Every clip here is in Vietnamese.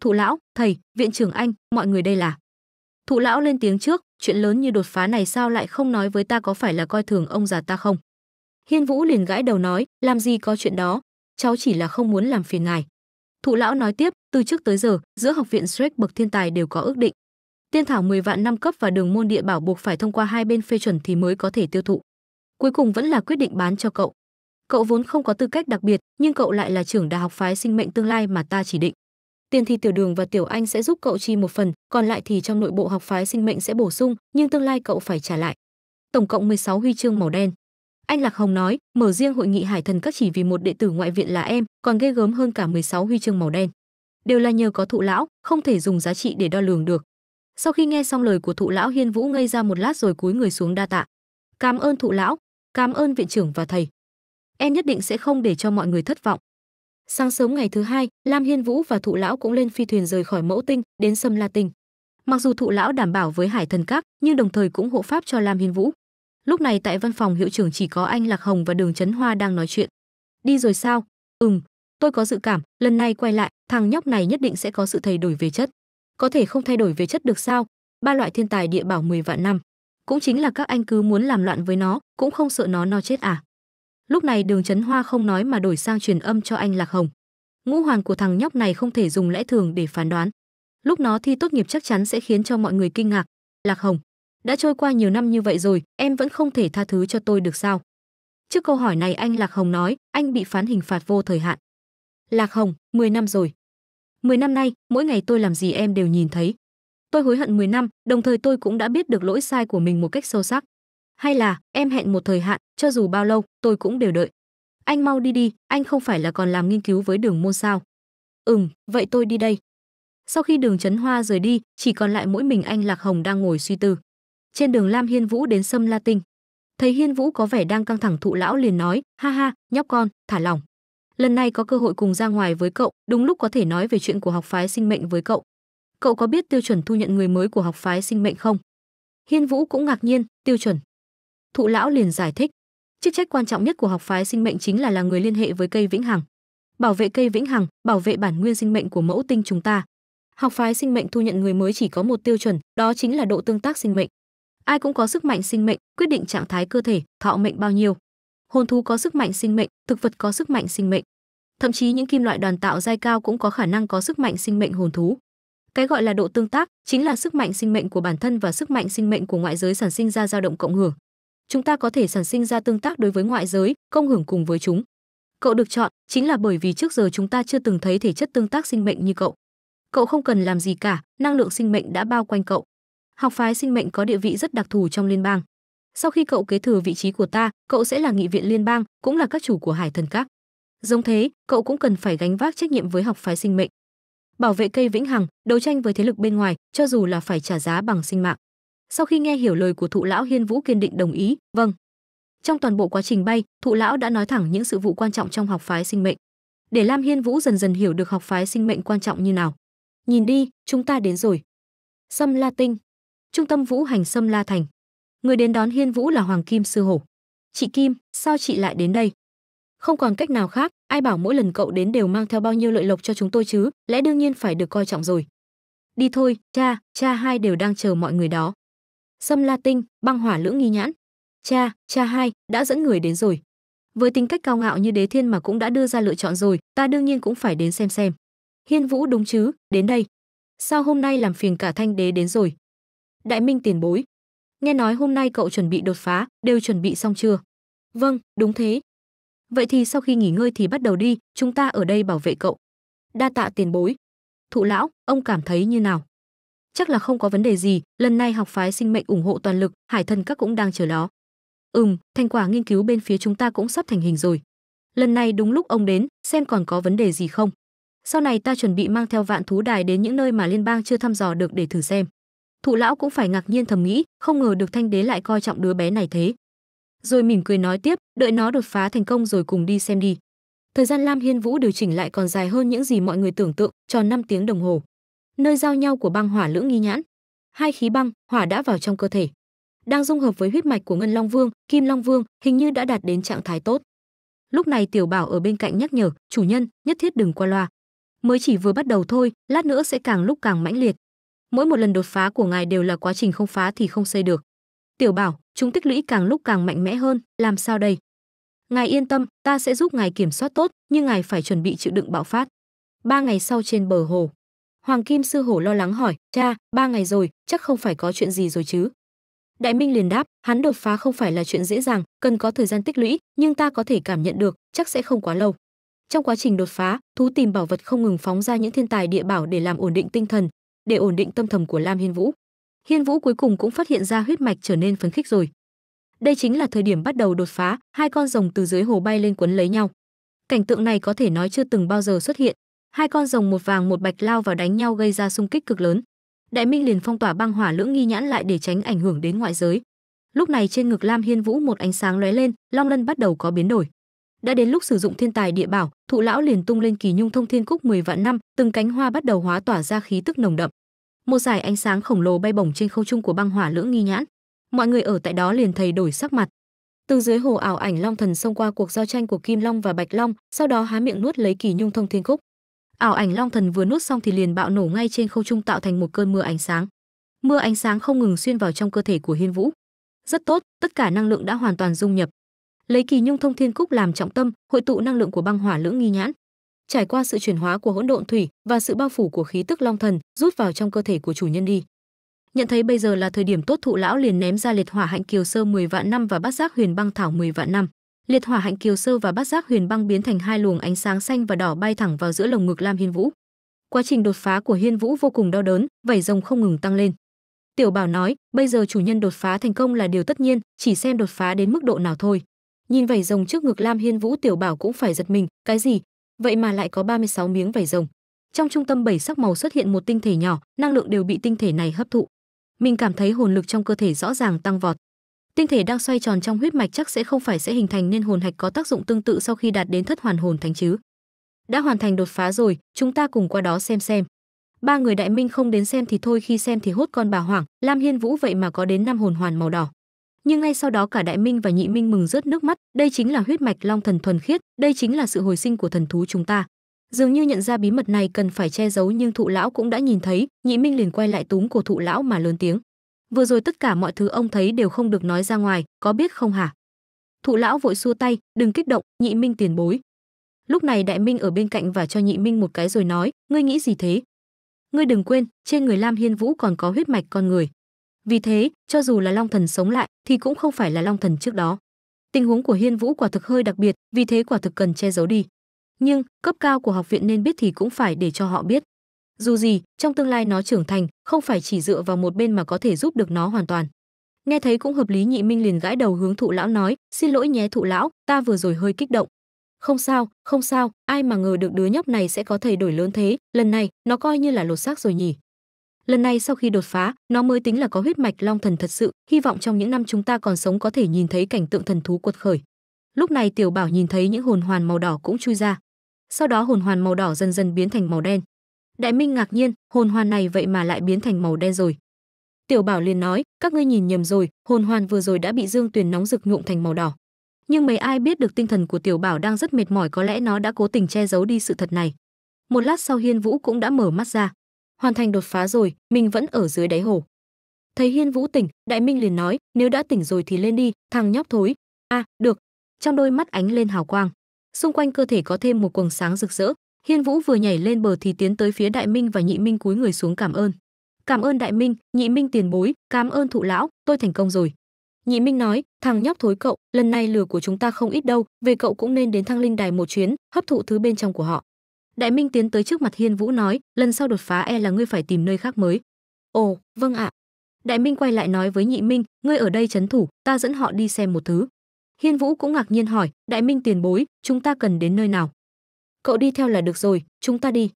thụ lão thầy viện trưởng anh mọi người đây là thụ lão lên tiếng trước chuyện lớn như đột phá này sao lại không nói với ta có phải là coi thường ông già ta không hiên vũ liền gãi đầu nói làm gì có chuyện đó cháu chỉ là không muốn làm phiền ngài thụ lão nói tiếp từ trước tới giờ giữa học viện Shrek bậc thiên tài đều có ước định tiên thảo 10 vạn năm cấp và đường môn địa bảo buộc phải thông qua hai bên phê chuẩn thì mới có thể tiêu thụ cuối cùng vẫn là quyết định bán cho cậu cậu vốn không có tư cách đặc biệt nhưng cậu lại là trưởng đại học phái sinh mệnh tương lai mà ta chỉ định tiền thì tiểu đường và tiểu anh sẽ giúp cậu chi một phần, còn lại thì trong nội bộ học phái sinh mệnh sẽ bổ sung, nhưng tương lai cậu phải trả lại. Tổng cộng 16 huy chương màu đen. Anh Lạc Hồng nói, mở riêng hội nghị hải thần các chỉ vì một đệ tử ngoại viện là em, còn ghê gớm hơn cả 16 huy chương màu đen. Đều là nhờ có thụ lão, không thể dùng giá trị để đo lường được. Sau khi nghe xong lời của thụ lão Hiên Vũ ngây ra một lát rồi cúi người xuống đa tạ. Cảm ơn thụ lão, cảm ơn viện trưởng và thầy. Em nhất định sẽ không để cho mọi người thất vọng. Sáng sớm ngày thứ hai, Lam Hiên Vũ và Thụ Lão cũng lên phi thuyền rời khỏi Mẫu Tinh, đến Sâm La Tinh. Mặc dù Thụ Lão đảm bảo với Hải Thần Các, nhưng đồng thời cũng hộ pháp cho Lam Hiên Vũ. Lúc này tại văn phòng hiệu trưởng chỉ có anh Lạc Hồng và Đường Trấn Hoa đang nói chuyện. Đi rồi sao? Ừm, tôi có dự cảm, lần này quay lại, thằng nhóc này nhất định sẽ có sự thay đổi về chất. Có thể không thay đổi về chất được sao? Ba loại thiên tài địa bảo 10 vạn năm. Cũng chính là các anh cứ muốn làm loạn với nó, cũng không sợ nó no chết à? Lúc này Đường Chấn Hoa không nói mà đổi sang truyền âm cho anh Lạc Hồng. Ngũ hoàng của thằng nhóc này không thể dùng lẽ thường để phán đoán. Lúc nó thi tốt nghiệp chắc chắn sẽ khiến cho mọi người kinh ngạc. Lạc Hồng, đã trôi qua nhiều năm như vậy rồi, em vẫn không thể tha thứ cho tôi được sao? Trước câu hỏi này anh Lạc Hồng nói, anh bị phán hình phạt vô thời hạn. Lạc Hồng, 10 năm rồi. 10 năm nay, mỗi ngày tôi làm gì em đều nhìn thấy. Tôi hối hận 10 năm, đồng thời tôi cũng đã biết được lỗi sai của mình một cách sâu sắc hay là em hẹn một thời hạn cho dù bao lâu tôi cũng đều đợi anh mau đi đi anh không phải là còn làm nghiên cứu với đường môn sao ừm vậy tôi đi đây sau khi đường Chấn hoa rời đi chỉ còn lại mỗi mình anh lạc hồng đang ngồi suy tư trên đường lam hiên vũ đến sâm la tinh thấy hiên vũ có vẻ đang căng thẳng thụ lão liền nói ha ha nhóc con thả lỏng lần này có cơ hội cùng ra ngoài với cậu đúng lúc có thể nói về chuyện của học phái sinh mệnh với cậu cậu có biết tiêu chuẩn thu nhận người mới của học phái sinh mệnh không hiên vũ cũng ngạc nhiên tiêu chuẩn thụ lão liền giải thích chức trách quan trọng nhất của học phái sinh mệnh chính là là người liên hệ với cây vĩnh hằng bảo vệ cây vĩnh hằng bảo vệ bản nguyên sinh mệnh của mẫu tinh chúng ta học phái sinh mệnh thu nhận người mới chỉ có một tiêu chuẩn đó chính là độ tương tác sinh mệnh ai cũng có sức mạnh sinh mệnh quyết định trạng thái cơ thể thọ mệnh bao nhiêu hồn thú có sức mạnh sinh mệnh thực vật có sức mạnh sinh mệnh thậm chí những kim loại đoàn tạo giai cao cũng có khả năng có sức mạnh sinh mệnh hồn thú cái gọi là độ tương tác chính là sức mạnh sinh mệnh của bản thân và sức mạnh sinh mệnh của ngoại giới sản sinh ra dao động cộng hưởng chúng ta có thể sản sinh ra tương tác đối với ngoại giới công hưởng cùng với chúng cậu được chọn chính là bởi vì trước giờ chúng ta chưa từng thấy thể chất tương tác sinh mệnh như cậu cậu không cần làm gì cả năng lượng sinh mệnh đã bao quanh cậu học phái sinh mệnh có địa vị rất đặc thù trong liên bang sau khi cậu kế thừa vị trí của ta cậu sẽ là nghị viện liên bang cũng là các chủ của hải thần các giống thế cậu cũng cần phải gánh vác trách nhiệm với học phái sinh mệnh bảo vệ cây vĩnh hằng đấu tranh với thế lực bên ngoài cho dù là phải trả giá bằng sinh mạng sau khi nghe hiểu lời của thụ lão hiên vũ kiên định đồng ý vâng trong toàn bộ quá trình bay thụ lão đã nói thẳng những sự vụ quan trọng trong học phái sinh mệnh để lam hiên vũ dần dần hiểu được học phái sinh mệnh quan trọng như nào nhìn đi chúng ta đến rồi sâm la tinh trung tâm vũ hành sâm la thành người đến đón hiên vũ là hoàng kim sư hổ chị kim sao chị lại đến đây không còn cách nào khác ai bảo mỗi lần cậu đến đều mang theo bao nhiêu lợi lộc cho chúng tôi chứ lẽ đương nhiên phải được coi trọng rồi đi thôi cha cha hai đều đang chờ mọi người đó Sâm La Tinh, băng hỏa lưỡng nghi nhãn. Cha, cha hai, đã dẫn người đến rồi. Với tính cách cao ngạo như Đế Thiên mà cũng đã đưa ra lựa chọn rồi, ta đương nhiên cũng phải đến xem xem. Hiên Vũ đúng chứ, đến đây. Sao hôm nay làm phiền cả Thanh Đế đến rồi? Đại Minh tiền bối, nghe nói hôm nay cậu chuẩn bị đột phá, đều chuẩn bị xong chưa? Vâng, đúng thế. Vậy thì sau khi nghỉ ngơi thì bắt đầu đi, chúng ta ở đây bảo vệ cậu. Đa tạ tiền bối. Thụ lão, ông cảm thấy như nào? chắc là không có vấn đề gì lần này học phái sinh mệnh ủng hộ toàn lực hải thần các cũng đang chờ đó ừm thành quả nghiên cứu bên phía chúng ta cũng sắp thành hình rồi lần này đúng lúc ông đến xem còn có vấn đề gì không sau này ta chuẩn bị mang theo vạn thú đài đến những nơi mà liên bang chưa thăm dò được để thử xem thụ lão cũng phải ngạc nhiên thầm nghĩ không ngờ được thanh đế lại coi trọng đứa bé này thế rồi mỉm cười nói tiếp đợi nó đột phá thành công rồi cùng đi xem đi thời gian lam hiên vũ điều chỉnh lại còn dài hơn những gì mọi người tưởng tượng tròn 5 tiếng đồng hồ nơi giao nhau của băng hỏa lưỡng nghi nhãn. Hai khí băng, hỏa đã vào trong cơ thể, đang dung hợp với huyết mạch của Ngân Long Vương, Kim Long Vương, hình như đã đạt đến trạng thái tốt. Lúc này Tiểu Bảo ở bên cạnh nhắc nhở, "Chủ nhân, nhất thiết đừng qua loa. Mới chỉ vừa bắt đầu thôi, lát nữa sẽ càng lúc càng mãnh liệt. Mỗi một lần đột phá của ngài đều là quá trình không phá thì không xây được." Tiểu Bảo, chúng tích lũy càng lúc càng mạnh mẽ hơn, làm sao đây? Ngài yên tâm, ta sẽ giúp ngài kiểm soát tốt, nhưng ngài phải chuẩn bị chịu đựng bạo phát. Ba ngày sau trên bờ hồ, hoàng kim sư hổ lo lắng hỏi cha ba ngày rồi chắc không phải có chuyện gì rồi chứ đại minh liền đáp hắn đột phá không phải là chuyện dễ dàng cần có thời gian tích lũy nhưng ta có thể cảm nhận được chắc sẽ không quá lâu trong quá trình đột phá thú tìm bảo vật không ngừng phóng ra những thiên tài địa bảo để làm ổn định tinh thần để ổn định tâm thần của lam hiên vũ hiên vũ cuối cùng cũng phát hiện ra huyết mạch trở nên phấn khích rồi đây chính là thời điểm bắt đầu đột phá hai con rồng từ dưới hồ bay lên quấn lấy nhau cảnh tượng này có thể nói chưa từng bao giờ xuất hiện Hai con rồng một vàng một bạch lao vào đánh nhau gây ra xung kích cực lớn. Đại Minh liền phong tỏa băng hỏa lưỡng nghi nhãn lại để tránh ảnh hưởng đến ngoại giới. Lúc này trên ngực Lam Hiên Vũ một ánh sáng lóe lên, long lân bắt đầu có biến đổi. Đã đến lúc sử dụng thiên tài địa bảo, thụ lão liền tung lên kỳ nhung thông thiên cúc 10 vạn năm, từng cánh hoa bắt đầu hóa tỏa ra khí tức nồng đậm. Một dải ánh sáng khổng lồ bay bổng trên không trung của băng hỏa lưỡng nghi nhãn. Mọi người ở tại đó liền thay đổi sắc mặt. Từ dưới hồ ảo ảnh long thần xông qua cuộc giao tranh của Kim Long và Bạch Long, sau đó há miệng nuốt lấy kỳ nhung thông thiên cúc ảo ảnh long thần vừa nuốt xong thì liền bạo nổ ngay trên không trung tạo thành một cơn mưa ánh sáng mưa ánh sáng không ngừng xuyên vào trong cơ thể của hiên vũ rất tốt tất cả năng lượng đã hoàn toàn dung nhập lấy kỳ nhung thông thiên cúc làm trọng tâm hội tụ năng lượng của băng hỏa lưỡng nghi nhãn trải qua sự chuyển hóa của hỗn độn thủy và sự bao phủ của khí tức long thần rút vào trong cơ thể của chủ nhân đi nhận thấy bây giờ là thời điểm tốt thụ lão liền ném ra liệt hỏa hạnh kiều sơ 10 vạn năm và bát giác huyền băng thảo 10 vạn năm liệt hỏa hạnh kiều sơ và bát giác huyền băng biến thành hai luồng ánh sáng xanh và đỏ bay thẳng vào giữa lồng ngực lam hiên vũ quá trình đột phá của hiên vũ vô cùng đau đớn vảy rồng không ngừng tăng lên tiểu bảo nói bây giờ chủ nhân đột phá thành công là điều tất nhiên chỉ xem đột phá đến mức độ nào thôi nhìn vảy rồng trước ngực lam hiên vũ tiểu bảo cũng phải giật mình cái gì vậy mà lại có 36 miếng vảy rồng trong trung tâm bảy sắc màu xuất hiện một tinh thể nhỏ năng lượng đều bị tinh thể này hấp thụ mình cảm thấy hồn lực trong cơ thể rõ ràng tăng vọt tinh thể đang xoay tròn trong huyết mạch chắc sẽ không phải sẽ hình thành nên hồn hạch có tác dụng tương tự sau khi đạt đến thất hoàn hồn thánh chứ đã hoàn thành đột phá rồi chúng ta cùng qua đó xem xem ba người đại minh không đến xem thì thôi khi xem thì hốt con bà hoảng lam hiên vũ vậy mà có đến năm hồn hoàn màu đỏ nhưng ngay sau đó cả đại minh và nhị minh mừng rớt nước mắt đây chính là huyết mạch long thần thuần khiết đây chính là sự hồi sinh của thần thú chúng ta dường như nhận ra bí mật này cần phải che giấu nhưng thụ lão cũng đã nhìn thấy nhị minh liền quay lại túm của thụ lão mà lớn tiếng vừa rồi tất cả mọi thứ ông thấy đều không được nói ra ngoài có biết không hả thụ lão vội xua tay đừng kích động nhị minh tiền bối lúc này đại minh ở bên cạnh và cho nhị minh một cái rồi nói ngươi nghĩ gì thế ngươi đừng quên trên người lam hiên vũ còn có huyết mạch con người vì thế cho dù là long thần sống lại thì cũng không phải là long thần trước đó tình huống của hiên vũ quả thực hơi đặc biệt vì thế quả thực cần che giấu đi nhưng cấp cao của học viện nên biết thì cũng phải để cho họ biết dù gì trong tương lai nó trưởng thành không phải chỉ dựa vào một bên mà có thể giúp được nó hoàn toàn nghe thấy cũng hợp lý nhị minh liền gãi đầu hướng thụ lão nói xin lỗi nhé thụ lão ta vừa rồi hơi kích động không sao không sao ai mà ngờ được đứa nhóc này sẽ có thể đổi lớn thế lần này nó coi như là lột xác rồi nhỉ lần này sau khi đột phá nó mới tính là có huyết mạch long thần thật sự hy vọng trong những năm chúng ta còn sống có thể nhìn thấy cảnh tượng thần thú quật khởi lúc này tiểu bảo nhìn thấy những hồn hoàn màu đỏ cũng chui ra sau đó hồn hoàn màu đỏ dần dần biến thành màu đen Đại Minh ngạc nhiên, hồn hoàn này vậy mà lại biến thành màu đen rồi. Tiểu Bảo liền nói, các ngươi nhìn nhầm rồi, hồn hoàn vừa rồi đã bị Dương Tuyền nóng rực nhuộm thành màu đỏ. Nhưng mấy ai biết được tinh thần của Tiểu Bảo đang rất mệt mỏi có lẽ nó đã cố tình che giấu đi sự thật này. Một lát sau Hiên Vũ cũng đã mở mắt ra. Hoàn thành đột phá rồi, mình vẫn ở dưới đáy hồ. Thấy Hiên Vũ tỉnh, Đại Minh liền nói, nếu đã tỉnh rồi thì lên đi, thằng nhóc thối. A, à, được. Trong đôi mắt ánh lên hào quang. Xung quanh cơ thể có thêm một quầng sáng rực rỡ, Hiên Vũ vừa nhảy lên bờ thì tiến tới phía Đại Minh và Nhị Minh cúi người xuống cảm ơn. "Cảm ơn Đại Minh, Nhị Minh tiền bối, cảm ơn thụ lão, tôi thành công rồi." Nhị Minh nói, "Thằng nhóc thối cậu, lần này lừa của chúng ta không ít đâu, về cậu cũng nên đến Thăng Linh Đài một chuyến, hấp thụ thứ bên trong của họ." Đại Minh tiến tới trước mặt Hiên Vũ nói, "Lần sau đột phá e là ngươi phải tìm nơi khác mới." "Ồ, vâng ạ." Đại Minh quay lại nói với Nhị Minh, "Ngươi ở đây chấn thủ, ta dẫn họ đi xem một thứ." Hiên Vũ cũng ngạc nhiên hỏi, "Đại Minh tiền bối, chúng ta cần đến nơi nào?" cậu đi theo là được rồi chúng ta đi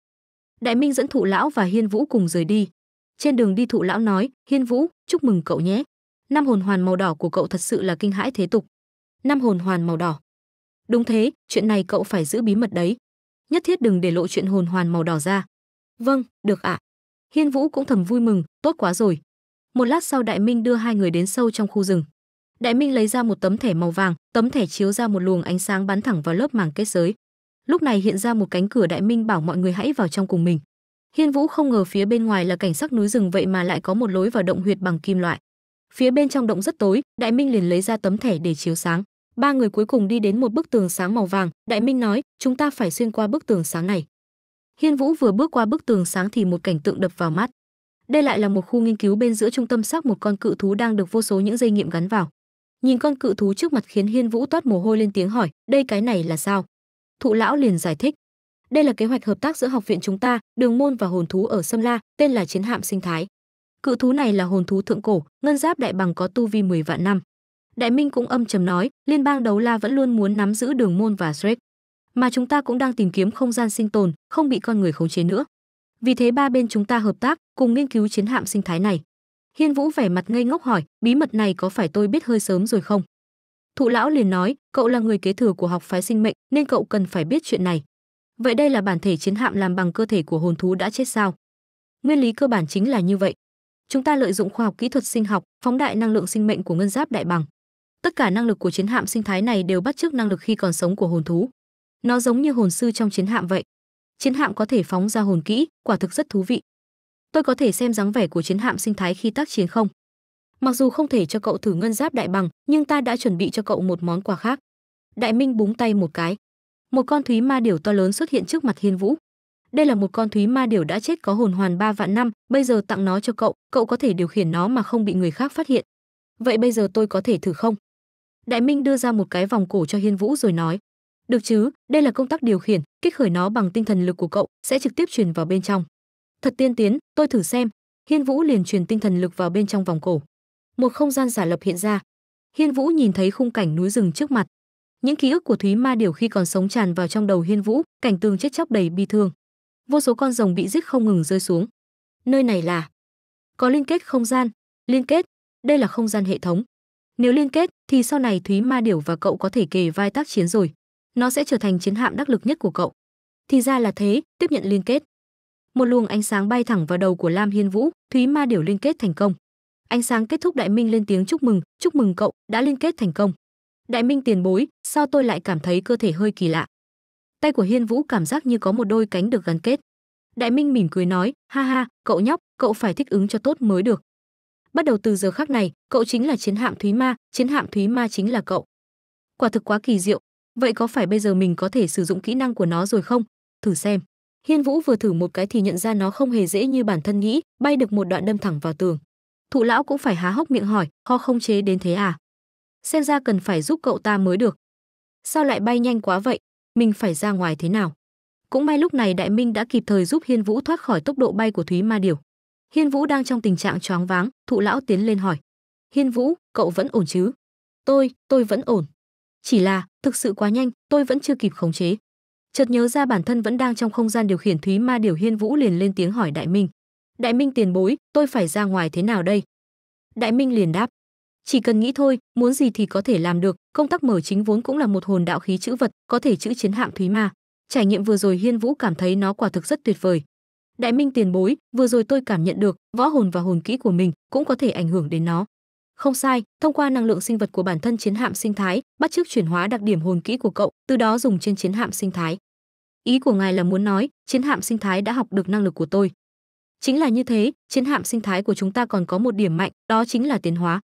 đại minh dẫn thụ lão và hiên vũ cùng rời đi trên đường đi thụ lão nói hiên vũ chúc mừng cậu nhé năm hồn hoàn màu đỏ của cậu thật sự là kinh hãi thế tục năm hồn hoàn màu đỏ đúng thế chuyện này cậu phải giữ bí mật đấy nhất thiết đừng để lộ chuyện hồn hoàn màu đỏ ra vâng được ạ hiên vũ cũng thầm vui mừng tốt quá rồi một lát sau đại minh đưa hai người đến sâu trong khu rừng đại minh lấy ra một tấm thẻ màu vàng tấm thẻ chiếu ra một luồng ánh sáng bắn thẳng vào lớp màng kết giới lúc này hiện ra một cánh cửa đại minh bảo mọi người hãy vào trong cùng mình hiên vũ không ngờ phía bên ngoài là cảnh sắc núi rừng vậy mà lại có một lối vào động huyệt bằng kim loại phía bên trong động rất tối đại minh liền lấy ra tấm thẻ để chiếu sáng ba người cuối cùng đi đến một bức tường sáng màu vàng đại minh nói chúng ta phải xuyên qua bức tường sáng này hiên vũ vừa bước qua bức tường sáng thì một cảnh tượng đập vào mắt đây lại là một khu nghiên cứu bên giữa trung tâm xác một con cự thú đang được vô số những dây nghiệm gắn vào nhìn con cự thú trước mặt khiến hiên vũ toát mồ hôi lên tiếng hỏi đây cái này là sao thụ lão liền giải thích đây là kế hoạch hợp tác giữa học viện chúng ta đường môn và hồn thú ở sâm la tên là chiến hạm sinh thái cự thú này là hồn thú thượng cổ ngân giáp đại bằng có tu vi 10 vạn năm đại minh cũng âm trầm nói liên bang đấu la vẫn luôn muốn nắm giữ đường môn và shrek mà chúng ta cũng đang tìm kiếm không gian sinh tồn không bị con người khống chế nữa vì thế ba bên chúng ta hợp tác cùng nghiên cứu chiến hạm sinh thái này hiên vũ vẻ mặt ngây ngốc hỏi bí mật này có phải tôi biết hơi sớm rồi không thụ lão liền nói cậu là người kế thừa của học phái sinh mệnh nên cậu cần phải biết chuyện này vậy đây là bản thể chiến hạm làm bằng cơ thể của hồn thú đã chết sao nguyên lý cơ bản chính là như vậy chúng ta lợi dụng khoa học kỹ thuật sinh học phóng đại năng lượng sinh mệnh của ngân giáp đại bằng tất cả năng lực của chiến hạm sinh thái này đều bắt chước năng lực khi còn sống của hồn thú nó giống như hồn sư trong chiến hạm vậy chiến hạm có thể phóng ra hồn kỹ quả thực rất thú vị tôi có thể xem dáng vẻ của chiến hạm sinh thái khi tác chiến không mặc dù không thể cho cậu thử ngân giáp đại bằng nhưng ta đã chuẩn bị cho cậu một món quà khác đại minh búng tay một cái một con thúy ma điểu to lớn xuất hiện trước mặt hiên vũ đây là một con thúy ma điểu đã chết có hồn hoàn ba vạn năm bây giờ tặng nó cho cậu cậu có thể điều khiển nó mà không bị người khác phát hiện vậy bây giờ tôi có thể thử không đại minh đưa ra một cái vòng cổ cho hiên vũ rồi nói được chứ đây là công tác điều khiển kích khởi nó bằng tinh thần lực của cậu sẽ trực tiếp truyền vào bên trong thật tiên tiến tôi thử xem hiên vũ liền truyền tinh thần lực vào bên trong vòng cổ một không gian giả lập hiện ra. Hiên Vũ nhìn thấy khung cảnh núi rừng trước mặt. Những ký ức của Thúy Ma Điểu khi còn sống tràn vào trong đầu Hiên Vũ, cảnh tường chết chóc đầy bi thương. Vô số con rồng bị giết không ngừng rơi xuống. Nơi này là có liên kết không gian, liên kết, đây là không gian hệ thống. Nếu liên kết thì sau này Thúy Ma Điểu và cậu có thể kề vai tác chiến rồi. Nó sẽ trở thành chiến hạm đắc lực nhất của cậu. Thì ra là thế, tiếp nhận liên kết. Một luồng ánh sáng bay thẳng vào đầu của Lam Hiên Vũ, Thúy Ma Điểu liên kết thành công. Ánh sáng kết thúc Đại Minh lên tiếng chúc mừng, "Chúc mừng cậu, đã liên kết thành công." Đại Minh tiền bối, sao tôi lại cảm thấy cơ thể hơi kỳ lạ? Tay của Hiên Vũ cảm giác như có một đôi cánh được gắn kết. Đại Minh mỉm cười nói, "Ha ha, cậu nhóc, cậu phải thích ứng cho tốt mới được." Bắt đầu từ giờ khắc này, cậu chính là chiến hạm Thúy Ma, chiến hạm Thúy Ma chính là cậu. Quả thực quá kỳ diệu, vậy có phải bây giờ mình có thể sử dụng kỹ năng của nó rồi không? Thử xem. Hiên Vũ vừa thử một cái thì nhận ra nó không hề dễ như bản thân nghĩ, bay được một đoạn đâm thẳng vào tường thụ lão cũng phải há hốc miệng hỏi ho không chế đến thế à xem ra cần phải giúp cậu ta mới được sao lại bay nhanh quá vậy mình phải ra ngoài thế nào cũng may lúc này đại minh đã kịp thời giúp hiên vũ thoát khỏi tốc độ bay của thúy ma điều hiên vũ đang trong tình trạng choáng váng thụ lão tiến lên hỏi hiên vũ cậu vẫn ổn chứ tôi tôi vẫn ổn chỉ là thực sự quá nhanh tôi vẫn chưa kịp khống chế chợt nhớ ra bản thân vẫn đang trong không gian điều khiển thúy ma điều hiên vũ liền lên tiếng hỏi đại minh đại minh tiền bối tôi phải ra ngoài thế nào đây đại minh liền đáp chỉ cần nghĩ thôi muốn gì thì có thể làm được công tác mở chính vốn cũng là một hồn đạo khí chữ vật có thể chữ chiến hạm thúy ma trải nghiệm vừa rồi hiên vũ cảm thấy nó quả thực rất tuyệt vời đại minh tiền bối vừa rồi tôi cảm nhận được võ hồn và hồn kỹ của mình cũng có thể ảnh hưởng đến nó không sai thông qua năng lượng sinh vật của bản thân chiến hạm sinh thái bắt chước chuyển hóa đặc điểm hồn kỹ của cậu từ đó dùng trên chiến hạm sinh thái ý của ngài là muốn nói chiến hạm sinh thái đã học được năng lực của tôi Chính là như thế, chiến hạm sinh thái của chúng ta còn có một điểm mạnh, đó chính là tiến hóa.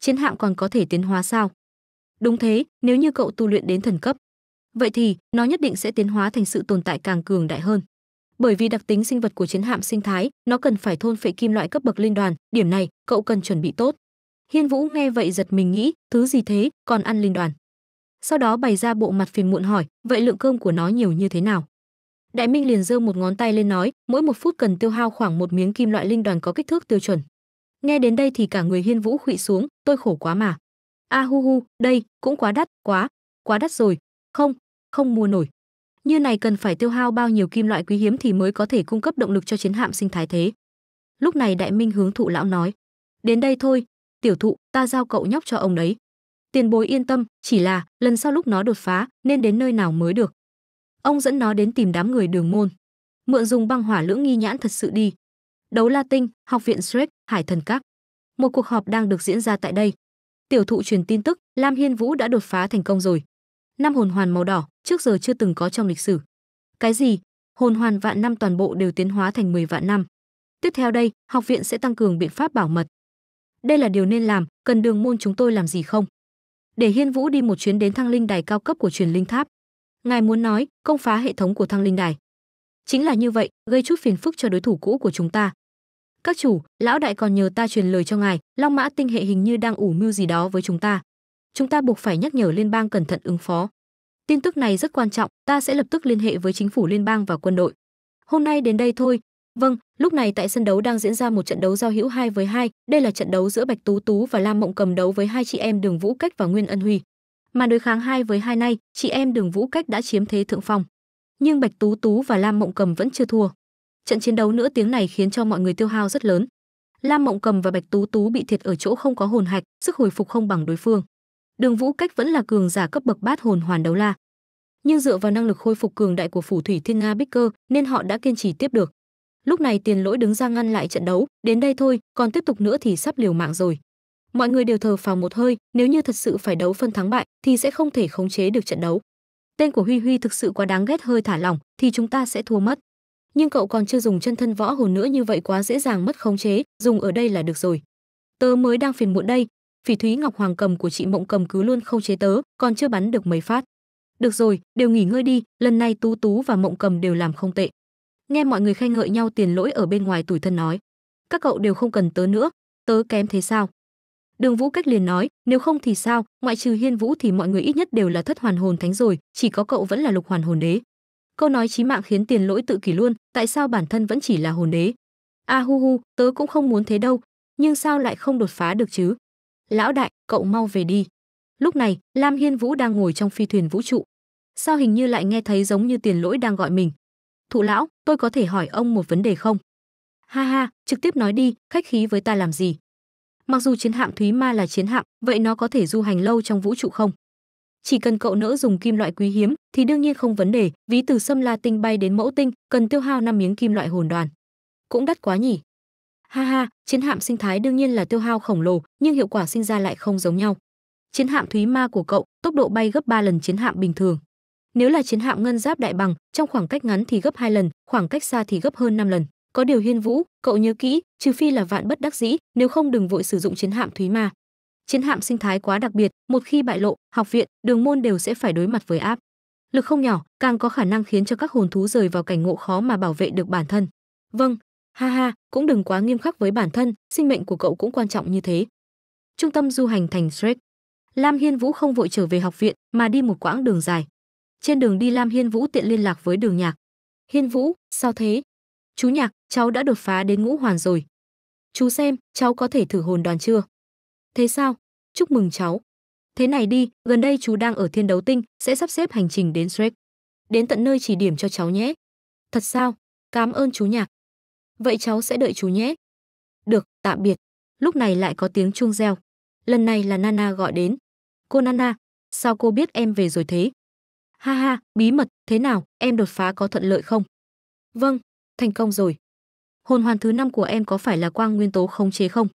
Chiến hạm còn có thể tiến hóa sao? Đúng thế, nếu như cậu tu luyện đến thần cấp, vậy thì nó nhất định sẽ tiến hóa thành sự tồn tại càng cường đại hơn. Bởi vì đặc tính sinh vật của chiến hạm sinh thái, nó cần phải thôn phệ kim loại cấp bậc liên đoàn, điểm này cậu cần chuẩn bị tốt. Hiên Vũ nghe vậy giật mình nghĩ, thứ gì thế, còn ăn liên đoàn. Sau đó bày ra bộ mặt phiền muộn hỏi, vậy lượng cơm của nó nhiều như thế nào? đại minh liền giơ một ngón tay lên nói mỗi một phút cần tiêu hao khoảng một miếng kim loại linh đoàn có kích thước tiêu chuẩn nghe đến đây thì cả người hiên vũ khụy xuống tôi khổ quá mà a hu hu đây cũng quá đắt quá quá đắt rồi không không mua nổi như này cần phải tiêu hao bao nhiêu kim loại quý hiếm thì mới có thể cung cấp động lực cho chiến hạm sinh thái thế lúc này đại minh hướng thụ lão nói đến đây thôi tiểu thụ ta giao cậu nhóc cho ông đấy tiền bối yên tâm chỉ là lần sau lúc nó đột phá nên đến nơi nào mới được Ông dẫn nó đến tìm đám người đường môn. Mượn dùng băng hỏa lưỡng nghi nhãn thật sự đi. Đấu La Tinh, Học viện Shrek, Hải Thần Các. Một cuộc họp đang được diễn ra tại đây. Tiểu thụ truyền tin tức, Lam Hiên Vũ đã đột phá thành công rồi. Năm hồn hoàn màu đỏ, trước giờ chưa từng có trong lịch sử. Cái gì? Hồn hoàn vạn năm toàn bộ đều tiến hóa thành 10 vạn năm. Tiếp theo đây, học viện sẽ tăng cường biện pháp bảo mật. Đây là điều nên làm, cần đường môn chúng tôi làm gì không? Để Hiên Vũ đi một chuyến đến thăng linh đài cao cấp của truyền linh tháp ngài muốn nói công phá hệ thống của thăng linh đài chính là như vậy gây chút phiền phức cho đối thủ cũ của chúng ta các chủ lão đại còn nhờ ta truyền lời cho ngài long mã tinh hệ hình như đang ủ mưu gì đó với chúng ta chúng ta buộc phải nhắc nhở liên bang cẩn thận ứng phó tin tức này rất quan trọng ta sẽ lập tức liên hệ với chính phủ liên bang và quân đội hôm nay đến đây thôi vâng lúc này tại sân đấu đang diễn ra một trận đấu giao hữu hai với hai đây là trận đấu giữa bạch tú tú và lam mộng cầm đấu với hai chị em đường vũ cách và nguyên ân huy mà đối kháng hai với hai nay, chị em Đường Vũ Cách đã chiếm thế thượng phong. Nhưng Bạch Tú Tú và Lam Mộng Cầm vẫn chưa thua. Trận chiến đấu nữa tiếng này khiến cho mọi người tiêu hao rất lớn. Lam Mộng Cầm và Bạch Tú Tú bị thiệt ở chỗ không có hồn hạch, sức hồi phục không bằng đối phương. Đường Vũ Cách vẫn là cường giả cấp bậc bát hồn hoàn đấu la, nhưng dựa vào năng lực khôi phục cường đại của phủ thủy thiên nga bích cơ nên họ đã kiên trì tiếp được lúc này tiền lỗi đứng ra ngăn lại trận đấu đến đây thôi còn tiếp tục nữa thì sắp liều mạng rồi mọi người đều thở phào một hơi, nếu như thật sự phải đấu phân thắng bại thì sẽ không thể khống chế được trận đấu. Tên của Huy Huy thực sự quá đáng ghét hơi thả lỏng thì chúng ta sẽ thua mất. Nhưng cậu còn chưa dùng chân thân võ hồn nữa như vậy quá dễ dàng mất khống chế, dùng ở đây là được rồi. Tớ mới đang phiền muộn đây, Phỉ Thúy Ngọc Hoàng cầm của chị Mộng cầm cứ luôn không chế tớ, còn chưa bắn được mấy phát. Được rồi, đều nghỉ ngơi đi, lần này Tú Tú và Mộng cầm đều làm không tệ. Nghe mọi người khen ngợi nhau tiền lỗi ở bên ngoài tủi thân nói, các cậu đều không cần tớ nữa, tớ kém thế sao? Đường Vũ Cách liền nói, nếu không thì sao, ngoại trừ Hiên Vũ thì mọi người ít nhất đều là thất hoàn hồn thánh rồi, chỉ có cậu vẫn là lục hoàn hồn đế. Câu nói chí mạng khiến Tiền Lỗi tự kỷ luôn, tại sao bản thân vẫn chỉ là hồn đế? A hu hu, tớ cũng không muốn thế đâu, nhưng sao lại không đột phá được chứ? Lão đại, cậu mau về đi. Lúc này, Lam Hiên Vũ đang ngồi trong phi thuyền vũ trụ. Sao hình như lại nghe thấy giống như Tiền Lỗi đang gọi mình? Thụ lão, tôi có thể hỏi ông một vấn đề không? Ha ha, trực tiếp nói đi, khách khí với ta làm gì? Mặc dù chiến hạm Thúy Ma là chiến hạm, vậy nó có thể du hành lâu trong vũ trụ không? Chỉ cần cậu nỡ dùng kim loại quý hiếm thì đương nhiên không vấn đề, ví từ Sâm La tinh bay đến Mẫu tinh, cần tiêu hao 5 miếng kim loại hồn đoàn. Cũng đắt quá nhỉ. Ha ha, chiến hạm sinh thái đương nhiên là tiêu hao khổng lồ, nhưng hiệu quả sinh ra lại không giống nhau. Chiến hạm Thúy Ma của cậu, tốc độ bay gấp 3 lần chiến hạm bình thường. Nếu là chiến hạm ngân giáp đại bằng, trong khoảng cách ngắn thì gấp hai lần, khoảng cách xa thì gấp hơn 5 lần có điều hiên vũ cậu nhớ kỹ trừ phi là vạn bất đắc dĩ nếu không đừng vội sử dụng chiến hạm thúy ma chiến hạm sinh thái quá đặc biệt một khi bại lộ học viện đường môn đều sẽ phải đối mặt với áp lực không nhỏ càng có khả năng khiến cho các hồn thú rời vào cảnh ngộ khó mà bảo vệ được bản thân vâng ha ha cũng đừng quá nghiêm khắc với bản thân sinh mệnh của cậu cũng quan trọng như thế trung tâm du hành thành Shrek. lam hiên vũ không vội trở về học viện mà đi một quãng đường dài trên đường đi lam hiên vũ tiện liên lạc với đường nhạc hiên vũ sao thế Chú Nhạc, cháu đã đột phá đến ngũ hoàn rồi. Chú xem, cháu có thể thử hồn đoàn chưa? Thế sao? Chúc mừng cháu. Thế này đi, gần đây chú đang ở thiên đấu tinh, sẽ sắp xếp hành trình đến Shrek. Đến tận nơi chỉ điểm cho cháu nhé. Thật sao? Cảm ơn chú Nhạc. Vậy cháu sẽ đợi chú nhé. Được, tạm biệt. Lúc này lại có tiếng chuông reo. Lần này là Nana gọi đến. Cô Nana, sao cô biết em về rồi thế? Ha ha, bí mật, thế nào, em đột phá có thuận lợi không? Vâng, thành công rồi. Hồn hoàn thứ năm của em có phải là quang nguyên tố khống chế không?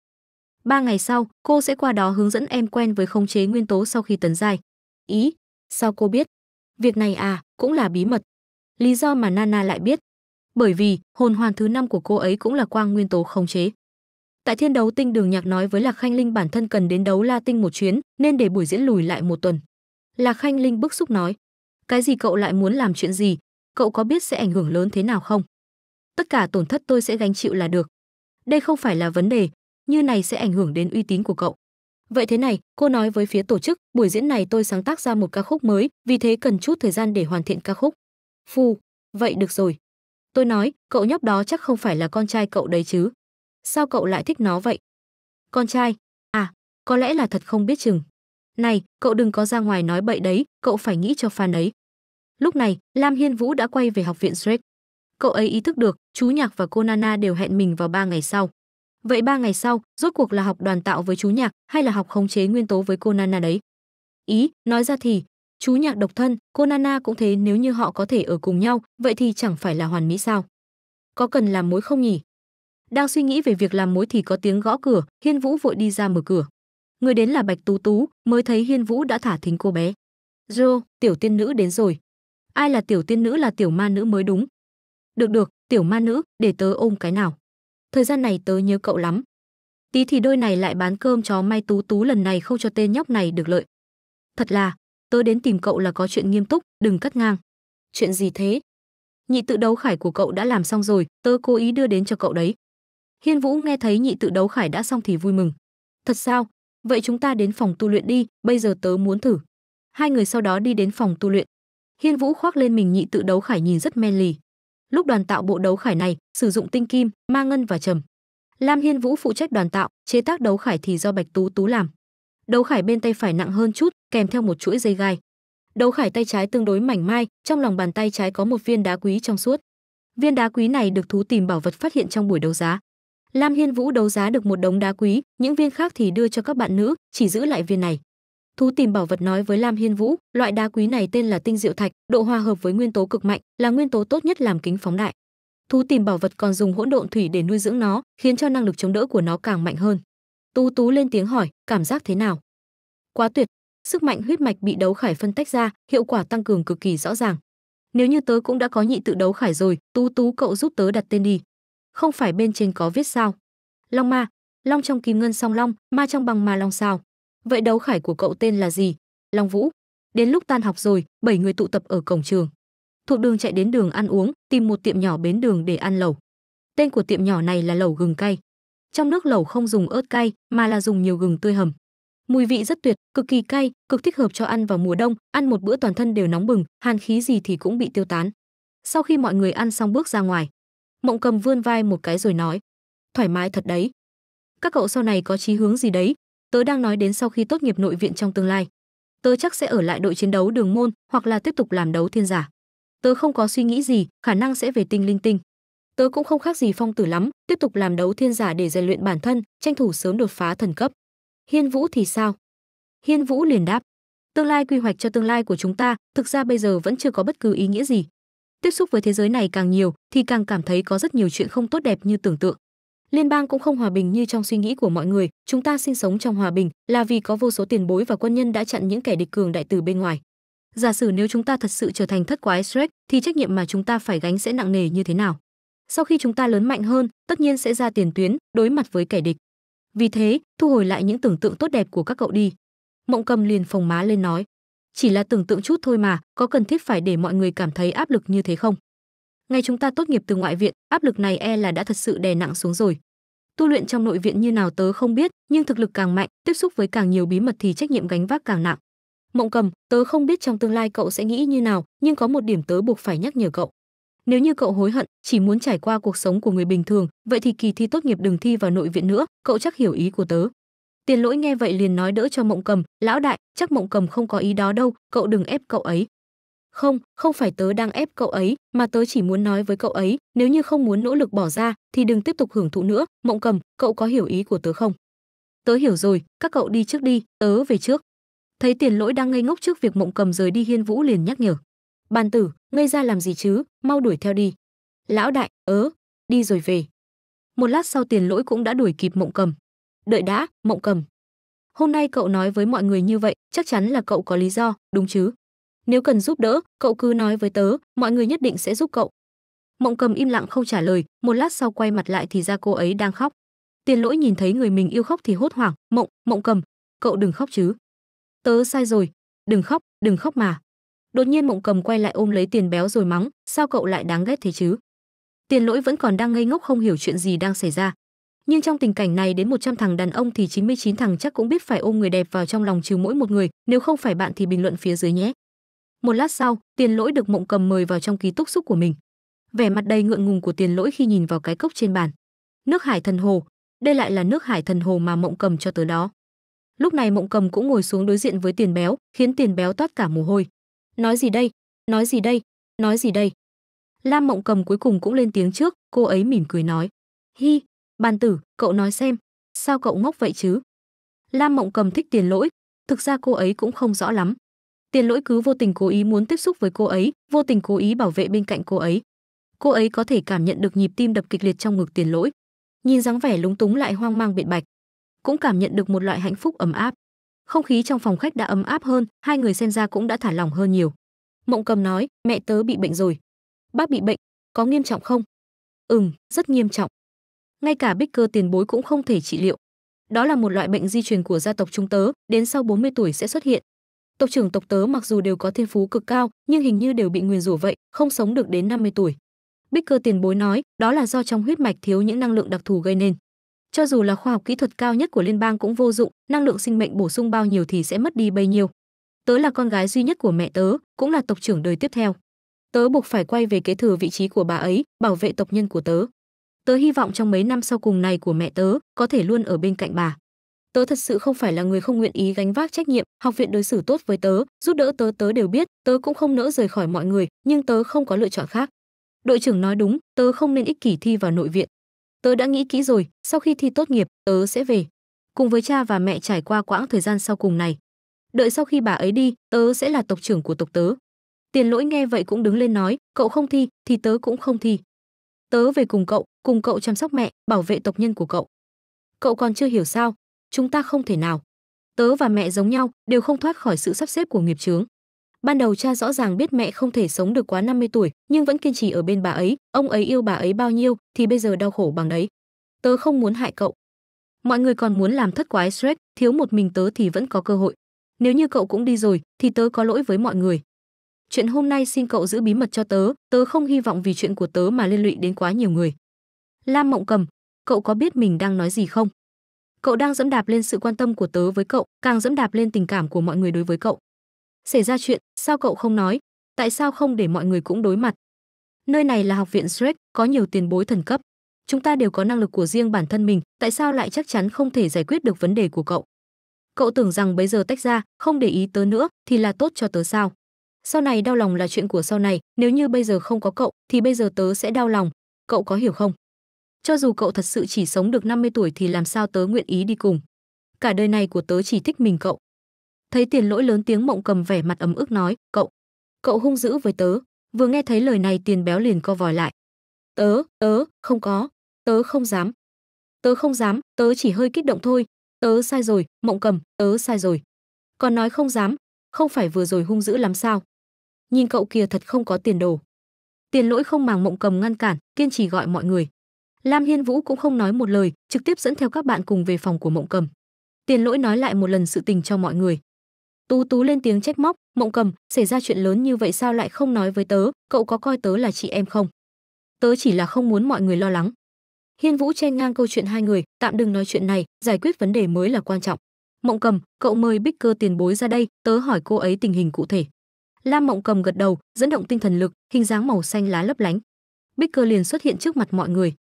Ba ngày sau, cô sẽ qua đó hướng dẫn em quen với khống chế nguyên tố sau khi tấn giai. Ý, sao cô biết? Việc này à, cũng là bí mật. Lý do mà Nana lại biết, bởi vì hồn hoàn thứ năm của cô ấy cũng là quang nguyên tố khống chế. Tại thiên đấu tinh Đường Nhạc nói với Lạc Khanh Linh bản thân cần đến đấu La Tinh một chuyến, nên để buổi diễn lùi lại một tuần. Lạc Khanh Linh bức xúc nói: "Cái gì cậu lại muốn làm chuyện gì? Cậu có biết sẽ ảnh hưởng lớn thế nào không?" tất cả tổn thất tôi sẽ gánh chịu là được. Đây không phải là vấn đề, như này sẽ ảnh hưởng đến uy tín của cậu. Vậy thế này, cô nói với phía tổ chức, buổi diễn này tôi sáng tác ra một ca khúc mới, vì thế cần chút thời gian để hoàn thiện ca khúc. Phù, vậy được rồi. Tôi nói, cậu nhóc đó chắc không phải là con trai cậu đấy chứ. Sao cậu lại thích nó vậy? Con trai? À, có lẽ là thật không biết chừng. Này, cậu đừng có ra ngoài nói bậy đấy, cậu phải nghĩ cho fan đấy. Lúc này, Lam Hiên Vũ đã quay về học viện Drake cậu ấy ý thức được chú nhạc và cô nana đều hẹn mình vào ba ngày sau vậy ba ngày sau rốt cuộc là học đoàn tạo với chú nhạc hay là học khống chế nguyên tố với cô nana đấy ý nói ra thì chú nhạc độc thân cô nana cũng thế nếu như họ có thể ở cùng nhau vậy thì chẳng phải là hoàn mỹ sao có cần làm mối không nhỉ đang suy nghĩ về việc làm mối thì có tiếng gõ cửa hiên vũ vội đi ra mở cửa người đến là bạch tú tú mới thấy hiên vũ đã thả thính cô bé jo tiểu tiên nữ đến rồi ai là tiểu tiên nữ là tiểu ma nữ mới đúng được được, tiểu ma nữ, để tớ ôm cái nào. Thời gian này tớ nhớ cậu lắm. Tí thì đôi này lại bán cơm chó Mai Tú Tú lần này không cho tên nhóc này được lợi. Thật là, tớ đến tìm cậu là có chuyện nghiêm túc, đừng cắt ngang. Chuyện gì thế? Nhị tự đấu khải của cậu đã làm xong rồi, tớ cố ý đưa đến cho cậu đấy. Hiên Vũ nghe thấy nhị tự đấu khải đã xong thì vui mừng. Thật sao? Vậy chúng ta đến phòng tu luyện đi, bây giờ tớ muốn thử. Hai người sau đó đi đến phòng tu luyện. Hiên Vũ khoác lên mình nhị tự đấu khải nhìn rất men lì lúc đoàn tạo bộ đấu khải này sử dụng tinh kim ma ngân và trầm lam hiên vũ phụ trách đoàn tạo chế tác đấu khải thì do bạch tú tú làm đấu khải bên tay phải nặng hơn chút kèm theo một chuỗi dây gai đấu khải tay trái tương đối mảnh mai trong lòng bàn tay trái có một viên đá quý trong suốt viên đá quý này được thú tìm bảo vật phát hiện trong buổi đấu giá lam hiên vũ đấu giá được một đống đá quý những viên khác thì đưa cho các bạn nữ chỉ giữ lại viên này thú tìm bảo vật nói với lam hiên vũ loại đá quý này tên là tinh diệu thạch độ hòa hợp với nguyên tố cực mạnh là nguyên tố tốt nhất làm kính phóng đại thú tìm bảo vật còn dùng hỗn độn thủy để nuôi dưỡng nó khiến cho năng lực chống đỡ của nó càng mạnh hơn tú tú lên tiếng hỏi cảm giác thế nào quá tuyệt sức mạnh huyết mạch bị đấu khải phân tách ra hiệu quả tăng cường cực kỳ rõ ràng nếu như tớ cũng đã có nhị tự đấu khải rồi tú tú cậu giúp tớ đặt tên đi không phải bên trên có viết sao long ma long trong kim ngân song long ma trong bằng ma long sao Vậy đấu khải của cậu tên là gì? Long Vũ. Đến lúc tan học rồi, bảy người tụ tập ở cổng trường. Thuộc đường chạy đến đường ăn uống, tìm một tiệm nhỏ bến đường để ăn lẩu. Tên của tiệm nhỏ này là lẩu gừng cay. Trong nước lẩu không dùng ớt cay, mà là dùng nhiều gừng tươi hầm. Mùi vị rất tuyệt, cực kỳ cay, cực thích hợp cho ăn vào mùa đông, ăn một bữa toàn thân đều nóng bừng, hàn khí gì thì cũng bị tiêu tán. Sau khi mọi người ăn xong bước ra ngoài, Mộng Cầm vươn vai một cái rồi nói: "Thoải mái thật đấy. Các cậu sau này có chí hướng gì đấy, tớ đang nói đến sau khi tốt nghiệp nội viện trong tương lai tớ chắc sẽ ở lại đội chiến đấu đường môn hoặc là tiếp tục làm đấu thiên giả tớ không có suy nghĩ gì khả năng sẽ về tinh linh tinh tớ cũng không khác gì phong tử lắm tiếp tục làm đấu thiên giả để rèn luyện bản thân tranh thủ sớm đột phá thần cấp hiên vũ thì sao hiên vũ liền đáp tương lai quy hoạch cho tương lai của chúng ta thực ra bây giờ vẫn chưa có bất cứ ý nghĩa gì tiếp xúc với thế giới này càng nhiều thì càng cảm thấy có rất nhiều chuyện không tốt đẹp như tưởng tượng liên bang cũng không hòa bình như trong suy nghĩ của mọi người chúng ta sinh sống trong hòa bình là vì có vô số tiền bối và quân nhân đã chặn những kẻ địch cường đại từ bên ngoài giả sử nếu chúng ta thật sự trở thành thất quái shrek thì trách nhiệm mà chúng ta phải gánh sẽ nặng nề như thế nào sau khi chúng ta lớn mạnh hơn tất nhiên sẽ ra tiền tuyến đối mặt với kẻ địch vì thế thu hồi lại những tưởng tượng tốt đẹp của các cậu đi mộng cầm liền phồng má lên nói chỉ là tưởng tượng chút thôi mà có cần thiết phải để mọi người cảm thấy áp lực như thế không ngày chúng ta tốt nghiệp từ ngoại viện, áp lực này e là đã thật sự đè nặng xuống rồi. Tu luyện trong nội viện như nào tớ không biết, nhưng thực lực càng mạnh, tiếp xúc với càng nhiều bí mật thì trách nhiệm gánh vác càng nặng. Mộng Cầm, tớ không biết trong tương lai cậu sẽ nghĩ như nào, nhưng có một điểm tớ buộc phải nhắc nhở cậu. Nếu như cậu hối hận, chỉ muốn trải qua cuộc sống của người bình thường, vậy thì kỳ thi tốt nghiệp đừng thi vào nội viện nữa, cậu chắc hiểu ý của tớ. Tiền Lỗi nghe vậy liền nói đỡ cho Mộng Cầm, "Lão đại, chắc Mộng Cầm không có ý đó đâu, cậu đừng ép cậu ấy." Không, không phải tớ đang ép cậu ấy, mà tớ chỉ muốn nói với cậu ấy, nếu như không muốn nỗ lực bỏ ra thì đừng tiếp tục hưởng thụ nữa, Mộng Cầm, cậu có hiểu ý của tớ không? Tớ hiểu rồi, các cậu đi trước đi, tớ về trước. Thấy Tiền Lỗi đang ngây ngốc trước việc Mộng Cầm rời đi Hiên Vũ liền nhắc nhở. Bàn tử, ngây ra làm gì chứ, mau đuổi theo đi. Lão đại, ớ, đi rồi về. Một lát sau Tiền Lỗi cũng đã đuổi kịp Mộng Cầm. Đợi đã, Mộng Cầm. Hôm nay cậu nói với mọi người như vậy, chắc chắn là cậu có lý do, đúng chứ? nếu cần giúp đỡ cậu cứ nói với tớ mọi người nhất định sẽ giúp cậu mộng cầm im lặng không trả lời một lát sau quay mặt lại thì ra cô ấy đang khóc tiền lỗi nhìn thấy người mình yêu khóc thì hốt hoảng mộng mộng cầm cậu đừng khóc chứ tớ sai rồi đừng khóc đừng khóc mà đột nhiên mộng cầm quay lại ôm lấy tiền béo rồi mắng sao cậu lại đáng ghét thế chứ tiền lỗi vẫn còn đang ngây ngốc không hiểu chuyện gì đang xảy ra nhưng trong tình cảnh này đến 100 thằng đàn ông thì 99 thằng chắc cũng biết phải ôm người đẹp vào trong lòng trừ mỗi một người, nếu không phải bạn thì bình luận phía dưới nhé một lát sau tiền lỗi được mộng cầm mời vào trong ký túc xúc của mình vẻ mặt đầy ngượng ngùng của tiền lỗi khi nhìn vào cái cốc trên bàn nước hải thần hồ đây lại là nước hải thần hồ mà mộng cầm cho tới đó lúc này mộng cầm cũng ngồi xuống đối diện với tiền béo khiến tiền béo toát cả mồ hôi nói gì đây nói gì đây nói gì đây lam mộng cầm cuối cùng cũng lên tiếng trước cô ấy mỉm cười nói hi bàn tử cậu nói xem sao cậu ngốc vậy chứ lam mộng cầm thích tiền lỗi thực ra cô ấy cũng không rõ lắm Tiền lỗi cứ vô tình cố ý muốn tiếp xúc với cô ấy, vô tình cố ý bảo vệ bên cạnh cô ấy. Cô ấy có thể cảm nhận được nhịp tim đập kịch liệt trong ngực tiền lỗi. Nhìn dáng vẻ lúng túng lại hoang mang biện bạch, cũng cảm nhận được một loại hạnh phúc ấm áp. Không khí trong phòng khách đã ấm áp hơn, hai người xem ra cũng đã thả lỏng hơn nhiều. Mộng Cầm nói, mẹ tớ bị bệnh rồi. Bác bị bệnh, có nghiêm trọng không? Ừm, rất nghiêm trọng. Ngay cả Bích Cơ tiền bối cũng không thể trị liệu. Đó là một loại bệnh di truyền của gia tộc chúng tớ, đến sau 40 tuổi sẽ xuất hiện, tộc trưởng tộc tớ mặc dù đều có thiên phú cực cao, nhưng hình như đều bị nguyền rủa vậy, không sống được đến 50 tuổi. Bích Cơ tiền bối nói, đó là do trong huyết mạch thiếu những năng lượng đặc thù gây nên. Cho dù là khoa học kỹ thuật cao nhất của liên bang cũng vô dụng, năng lượng sinh mệnh bổ sung bao nhiêu thì sẽ mất đi bấy nhiêu. Tớ là con gái duy nhất của mẹ tớ, cũng là tộc trưởng đời tiếp theo. Tớ buộc phải quay về kế thừa vị trí của bà ấy, bảo vệ tộc nhân của tớ. Tớ hy vọng trong mấy năm sau cùng này của mẹ tớ có thể luôn ở bên cạnh bà tớ thật sự không phải là người không nguyện ý gánh vác trách nhiệm học viện đối xử tốt với tớ giúp đỡ tớ tớ đều biết tớ cũng không nỡ rời khỏi mọi người nhưng tớ không có lựa chọn khác đội trưởng nói đúng tớ không nên ích kỷ thi vào nội viện tớ đã nghĩ kỹ rồi sau khi thi tốt nghiệp tớ sẽ về cùng với cha và mẹ trải qua quãng thời gian sau cùng này đợi sau khi bà ấy đi tớ sẽ là tộc trưởng của tộc tớ tiền lỗi nghe vậy cũng đứng lên nói cậu không thi thì tớ cũng không thi tớ về cùng cậu cùng cậu chăm sóc mẹ bảo vệ tộc nhân của cậu cậu còn chưa hiểu sao chúng ta không thể nào. Tớ và mẹ giống nhau, đều không thoát khỏi sự sắp xếp của nghiệp chướng. Ban đầu cha rõ ràng biết mẹ không thể sống được quá 50 tuổi, nhưng vẫn kiên trì ở bên bà ấy, ông ấy yêu bà ấy bao nhiêu thì bây giờ đau khổ bằng đấy. Tớ không muốn hại cậu. Mọi người còn muốn làm thất quái Shrek, thiếu một mình tớ thì vẫn có cơ hội. Nếu như cậu cũng đi rồi thì tớ có lỗi với mọi người. Chuyện hôm nay xin cậu giữ bí mật cho tớ, tớ không hy vọng vì chuyện của tớ mà liên lụy đến quá nhiều người. Lam Mộng Cầm, cậu có biết mình đang nói gì không? cậu đang dẫm đạp lên sự quan tâm của tớ với cậu càng dẫm đạp lên tình cảm của mọi người đối với cậu xảy ra chuyện sao cậu không nói tại sao không để mọi người cũng đối mặt nơi này là học viện shrek có nhiều tiền bối thần cấp chúng ta đều có năng lực của riêng bản thân mình tại sao lại chắc chắn không thể giải quyết được vấn đề của cậu cậu tưởng rằng bây giờ tách ra không để ý tớ nữa thì là tốt cho tớ sao sau này đau lòng là chuyện của sau này nếu như bây giờ không có cậu thì bây giờ tớ sẽ đau lòng cậu có hiểu không cho dù cậu thật sự chỉ sống được 50 tuổi thì làm sao tớ nguyện ý đi cùng. Cả đời này của tớ chỉ thích mình cậu. Thấy tiền lỗi lớn tiếng mộng cầm vẻ mặt ấm ức nói, cậu. Cậu hung dữ với tớ. Vừa nghe thấy lời này tiền béo liền co vòi lại. Tớ, tớ, không có. Tớ không dám. Tớ không dám, tớ chỉ hơi kích động thôi. Tớ sai rồi, mộng cầm, tớ sai rồi. Còn nói không dám, không phải vừa rồi hung dữ lắm sao. Nhìn cậu kia thật không có tiền đồ. Tiền lỗi không màng mộng cầm ngăn cản, kiên trì gọi mọi người. Lam Hiên Vũ cũng không nói một lời, trực tiếp dẫn theo các bạn cùng về phòng của Mộng Cầm. Tiền Lỗi nói lại một lần sự tình cho mọi người. Tú Tú lên tiếng trách móc, "Mộng Cầm, xảy ra chuyện lớn như vậy sao lại không nói với tớ, cậu có coi tớ là chị em không?" "Tớ chỉ là không muốn mọi người lo lắng." Hiên Vũ chen ngang câu chuyện hai người, "Tạm đừng nói chuyện này, giải quyết vấn đề mới là quan trọng." "Mộng Cầm, cậu mời Bích Cơ tiền bối ra đây, tớ hỏi cô ấy tình hình cụ thể." Lam Mộng Cầm gật đầu, dẫn động tinh thần lực, hình dáng màu xanh lá lấp lánh. Bích Cơ liền xuất hiện trước mặt mọi người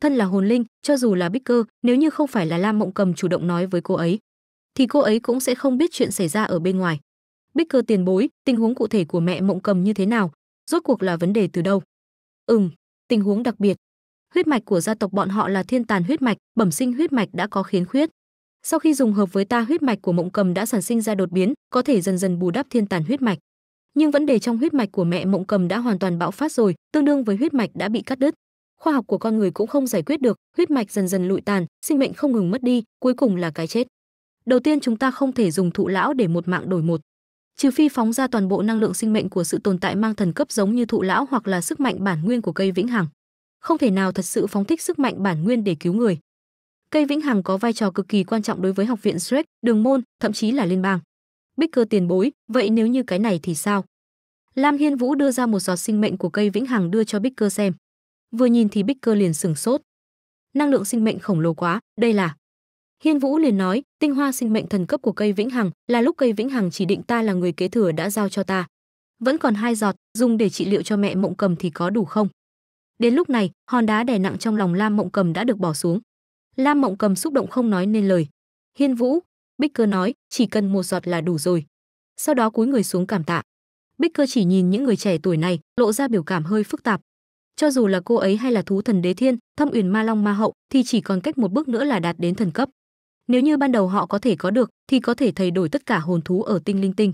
thân là hồn linh cho dù là bích cơ nếu như không phải là lam mộng cầm chủ động nói với cô ấy thì cô ấy cũng sẽ không biết chuyện xảy ra ở bên ngoài bích cơ tiền bối tình huống cụ thể của mẹ mộng cầm như thế nào rốt cuộc là vấn đề từ đâu ừm tình huống đặc biệt huyết mạch của gia tộc bọn họ là thiên tàn huyết mạch bẩm sinh huyết mạch đã có khiến khuyết sau khi dùng hợp với ta huyết mạch của mộng cầm đã sản sinh ra đột biến có thể dần dần bù đắp thiên tàn huyết mạch nhưng vấn đề trong huyết mạch của mẹ mộng cầm đã hoàn toàn bạo phát rồi tương đương với huyết mạch đã bị cắt đứt khoa học của con người cũng không giải quyết được, huyết mạch dần dần lụi tàn, sinh mệnh không ngừng mất đi, cuối cùng là cái chết. Đầu tiên chúng ta không thể dùng thụ lão để một mạng đổi một. Trừ phi phóng ra toàn bộ năng lượng sinh mệnh của sự tồn tại mang thần cấp giống như thụ lão hoặc là sức mạnh bản nguyên của cây vĩnh hằng. Không thể nào thật sự phóng thích sức mạnh bản nguyên để cứu người. Cây vĩnh hằng có vai trò cực kỳ quan trọng đối với học viện Shrek, đường môn, thậm chí là liên bang. Bích cơ tiền bối, vậy nếu như cái này thì sao? Lam Hiên Vũ đưa ra một giọt sinh mệnh của cây vĩnh hằng đưa cho Bích cơ xem vừa nhìn thì bích cơ liền sửng sốt năng lượng sinh mệnh khổng lồ quá đây là hiên vũ liền nói tinh hoa sinh mệnh thần cấp của cây vĩnh hằng là lúc cây vĩnh hằng chỉ định ta là người kế thừa đã giao cho ta vẫn còn hai giọt dùng để trị liệu cho mẹ mộng cầm thì có đủ không đến lúc này hòn đá đè nặng trong lòng lam mộng cầm đã được bỏ xuống lam mộng cầm xúc động không nói nên lời hiên vũ bích cơ nói chỉ cần một giọt là đủ rồi sau đó cúi người xuống cảm tạ bích cơ chỉ nhìn những người trẻ tuổi này lộ ra biểu cảm hơi phức tạp cho dù là cô ấy hay là thú thần đế thiên thâm uyển ma long ma hậu thì chỉ còn cách một bước nữa là đạt đến thần cấp nếu như ban đầu họ có thể có được thì có thể thay đổi tất cả hồn thú ở tinh linh tinh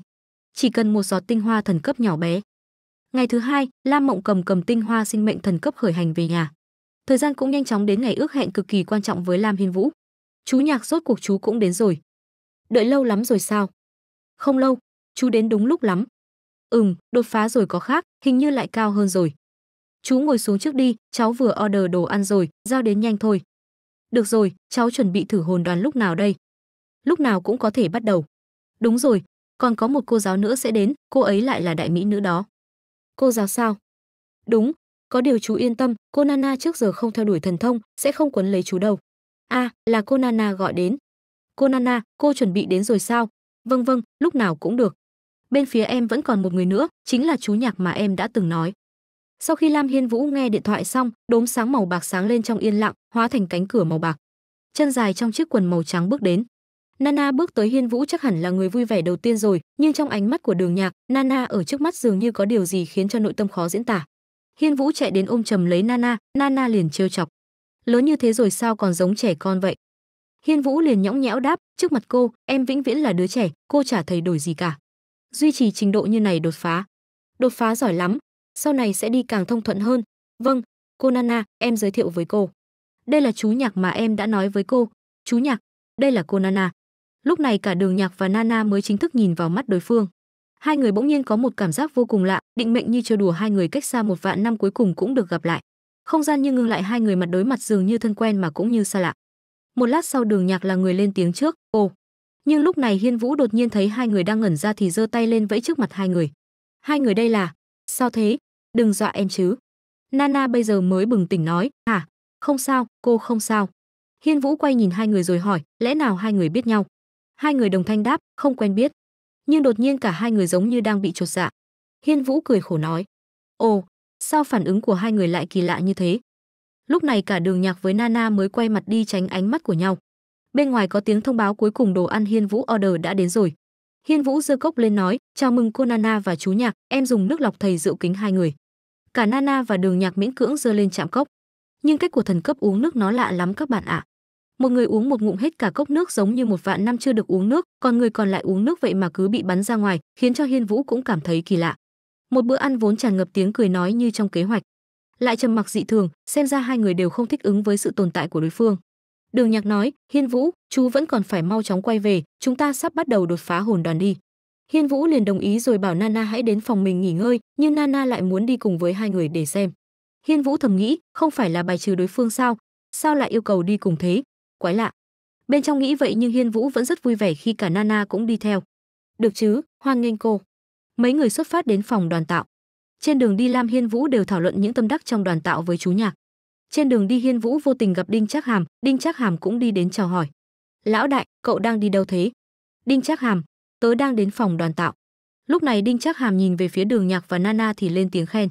chỉ cần một giọt tinh hoa thần cấp nhỏ bé ngày thứ hai lam mộng cầm cầm tinh hoa sinh mệnh thần cấp khởi hành về nhà thời gian cũng nhanh chóng đến ngày ước hẹn cực kỳ quan trọng với lam hiên vũ chú nhạc rốt cuộc chú cũng đến rồi đợi lâu lắm rồi sao không lâu chú đến đúng lúc lắm ừm đột phá rồi có khác hình như lại cao hơn rồi chú ngồi xuống trước đi cháu vừa order đồ ăn rồi giao đến nhanh thôi được rồi cháu chuẩn bị thử hồn đoàn lúc nào đây lúc nào cũng có thể bắt đầu đúng rồi còn có một cô giáo nữa sẽ đến cô ấy lại là đại mỹ nữ đó cô giáo sao đúng có điều chú yên tâm cô nana trước giờ không theo đuổi thần thông sẽ không quấn lấy chú đâu a à, là cô nana gọi đến cô nana cô chuẩn bị đến rồi sao vâng vâng lúc nào cũng được bên phía em vẫn còn một người nữa chính là chú nhạc mà em đã từng nói sau khi lam hiên vũ nghe điện thoại xong đốm sáng màu bạc sáng lên trong yên lặng hóa thành cánh cửa màu bạc chân dài trong chiếc quần màu trắng bước đến nana bước tới hiên vũ chắc hẳn là người vui vẻ đầu tiên rồi nhưng trong ánh mắt của đường nhạc nana ở trước mắt dường như có điều gì khiến cho nội tâm khó diễn tả hiên vũ chạy đến ôm chầm lấy nana nana liền trêu chọc lớn như thế rồi sao còn giống trẻ con vậy hiên vũ liền nhõng nhẽo đáp trước mặt cô em vĩnh viễn là đứa trẻ cô chả thấy đổi gì cả duy trì trình độ như này đột phá đột phá giỏi lắm sau này sẽ đi càng thông thuận hơn. Vâng, cô Nana, em giới thiệu với cô. Đây là chú nhạc mà em đã nói với cô. Chú nhạc, đây là cô Nana. Lúc này cả đường nhạc và Nana mới chính thức nhìn vào mắt đối phương. Hai người bỗng nhiên có một cảm giác vô cùng lạ, định mệnh như trêu đùa hai người cách xa một vạn năm cuối cùng cũng được gặp lại. Không gian như ngưng lại hai người mặt đối mặt dường như thân quen mà cũng như xa lạ. Một lát sau đường nhạc là người lên tiếng trước, ồ. Nhưng lúc này Hiên Vũ đột nhiên thấy hai người đang ngẩn ra thì giơ tay lên vẫy trước mặt hai người. Hai người đây là, sao thế, đừng dọa em chứ. Nana bây giờ mới bừng tỉnh nói, hả, à, không sao, cô không sao. Hiên Vũ quay nhìn hai người rồi hỏi, lẽ nào hai người biết nhau? Hai người đồng thanh đáp, không quen biết. Nhưng đột nhiên cả hai người giống như đang bị chột dạ. Hiên Vũ cười khổ nói, ồ, sao phản ứng của hai người lại kỳ lạ như thế? Lúc này cả đường nhạc với Nana mới quay mặt đi tránh ánh mắt của nhau. Bên ngoài có tiếng thông báo cuối cùng đồ ăn Hiên Vũ order đã đến rồi. Hiên Vũ giơ cốc lên nói, chào mừng cô Nana và chú nhạc, em dùng nước lọc thầy rượu kính hai người cả Nana và Đường Nhạc miễn cưỡng dơ lên chạm cốc. Nhưng cách của thần cấp uống nước nó lạ lắm các bạn ạ. À. Một người uống một ngụm hết cả cốc nước giống như một vạn năm chưa được uống nước, còn người còn lại uống nước vậy mà cứ bị bắn ra ngoài, khiến cho Hiên Vũ cũng cảm thấy kỳ lạ. Một bữa ăn vốn tràn ngập tiếng cười nói như trong kế hoạch, lại trầm mặc dị thường, xem ra hai người đều không thích ứng với sự tồn tại của đối phương. Đường Nhạc nói, "Hiên Vũ, chú vẫn còn phải mau chóng quay về, chúng ta sắp bắt đầu đột phá hồn đoàn đi." Hiên Vũ liền đồng ý rồi bảo Nana hãy đến phòng mình nghỉ ngơi, nhưng Nana lại muốn đi cùng với hai người để xem. Hiên Vũ thầm nghĩ, không phải là bài trừ đối phương sao? Sao lại yêu cầu đi cùng thế? Quái lạ. Bên trong nghĩ vậy nhưng Hiên Vũ vẫn rất vui vẻ khi cả Nana cũng đi theo. Được chứ, hoan nghênh cô. Mấy người xuất phát đến phòng đoàn tạo. Trên đường đi Lam Hiên Vũ đều thảo luận những tâm đắc trong đoàn tạo với chú nhạc. Trên đường đi Hiên Vũ vô tình gặp Đinh Trác Hàm, Đinh Trác Hàm cũng đi đến chào hỏi. "Lão đại, cậu đang đi đâu thế?" Đinh Trác Hàm, tớ đang đến phòng đoàn tạo lúc này đinh trác hàm nhìn về phía đường nhạc và nana thì lên tiếng khen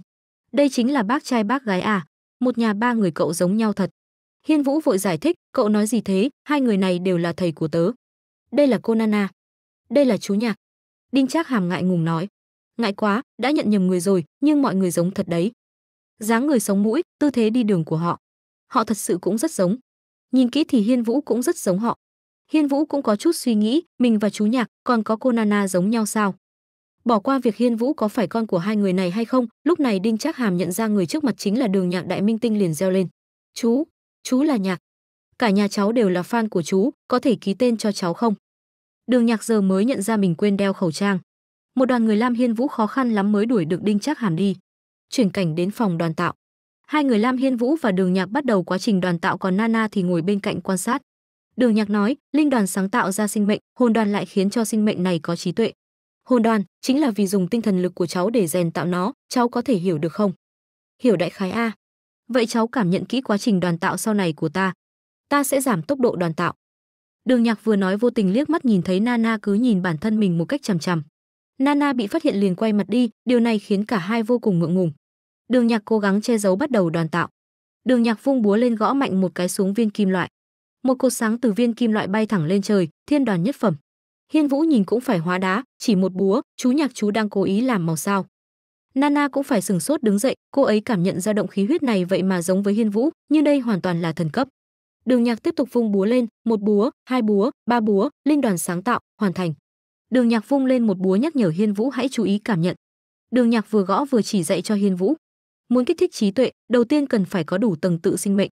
đây chính là bác trai bác gái à một nhà ba người cậu giống nhau thật hiên vũ vội giải thích cậu nói gì thế hai người này đều là thầy của tớ đây là cô nana đây là chú nhạc đinh trác hàm ngại ngùng nói ngại quá đã nhận nhầm người rồi nhưng mọi người giống thật đấy dáng người sống mũi tư thế đi đường của họ họ thật sự cũng rất giống nhìn kỹ thì hiên vũ cũng rất giống họ Hiên Vũ cũng có chút suy nghĩ, mình và chú Nhạc còn có cô Nana giống nhau sao? Bỏ qua việc Hiên Vũ có phải con của hai người này hay không, lúc này Đinh Trác Hàm nhận ra người trước mặt chính là Đường Nhạc Đại Minh Tinh liền reo lên. "Chú, chú là Nhạc. Cả nhà cháu đều là fan của chú, có thể ký tên cho cháu không?" Đường Nhạc giờ mới nhận ra mình quên đeo khẩu trang. Một đoàn người Lam Hiên Vũ khó khăn lắm mới đuổi được Đinh Trác Hàm đi. Chuyển cảnh đến phòng đoàn tạo. Hai người Lam Hiên Vũ và Đường Nhạc bắt đầu quá trình đoàn tạo còn Nana thì ngồi bên cạnh quan sát. Đường Nhạc nói, linh đoàn sáng tạo ra sinh mệnh, hồn đoàn lại khiến cho sinh mệnh này có trí tuệ. Hồn đoàn chính là vì dùng tinh thần lực của cháu để rèn tạo nó, cháu có thể hiểu được không? Hiểu đại khái a. Vậy cháu cảm nhận kỹ quá trình đoàn tạo sau này của ta. Ta sẽ giảm tốc độ đoàn tạo. Đường Nhạc vừa nói vô tình liếc mắt nhìn thấy Nana cứ nhìn bản thân mình một cách chằm chằm. Nana bị phát hiện liền quay mặt đi, điều này khiến cả hai vô cùng ngượng ngùng. Đường Nhạc cố gắng che giấu bắt đầu đoàn tạo. Đường Nhạc vung búa lên gõ mạnh một cái xuống viên kim loại một cột sáng từ viên kim loại bay thẳng lên trời, thiên đoàn nhất phẩm. Hiên Vũ nhìn cũng phải hóa đá, chỉ một búa, chú nhạc chú đang cố ý làm màu sao. Nana cũng phải sừng sốt đứng dậy, cô ấy cảm nhận ra động khí huyết này vậy mà giống với Hiên Vũ, nhưng đây hoàn toàn là thần cấp. Đường Nhạc tiếp tục vung búa lên, một búa, hai búa, ba búa, linh đoàn sáng tạo, hoàn thành. Đường Nhạc vung lên một búa nhắc nhở Hiên Vũ hãy chú ý cảm nhận. Đường Nhạc vừa gõ vừa chỉ dạy cho Hiên Vũ. Muốn kích thích trí tuệ, đầu tiên cần phải có đủ tầng tự sinh mệnh.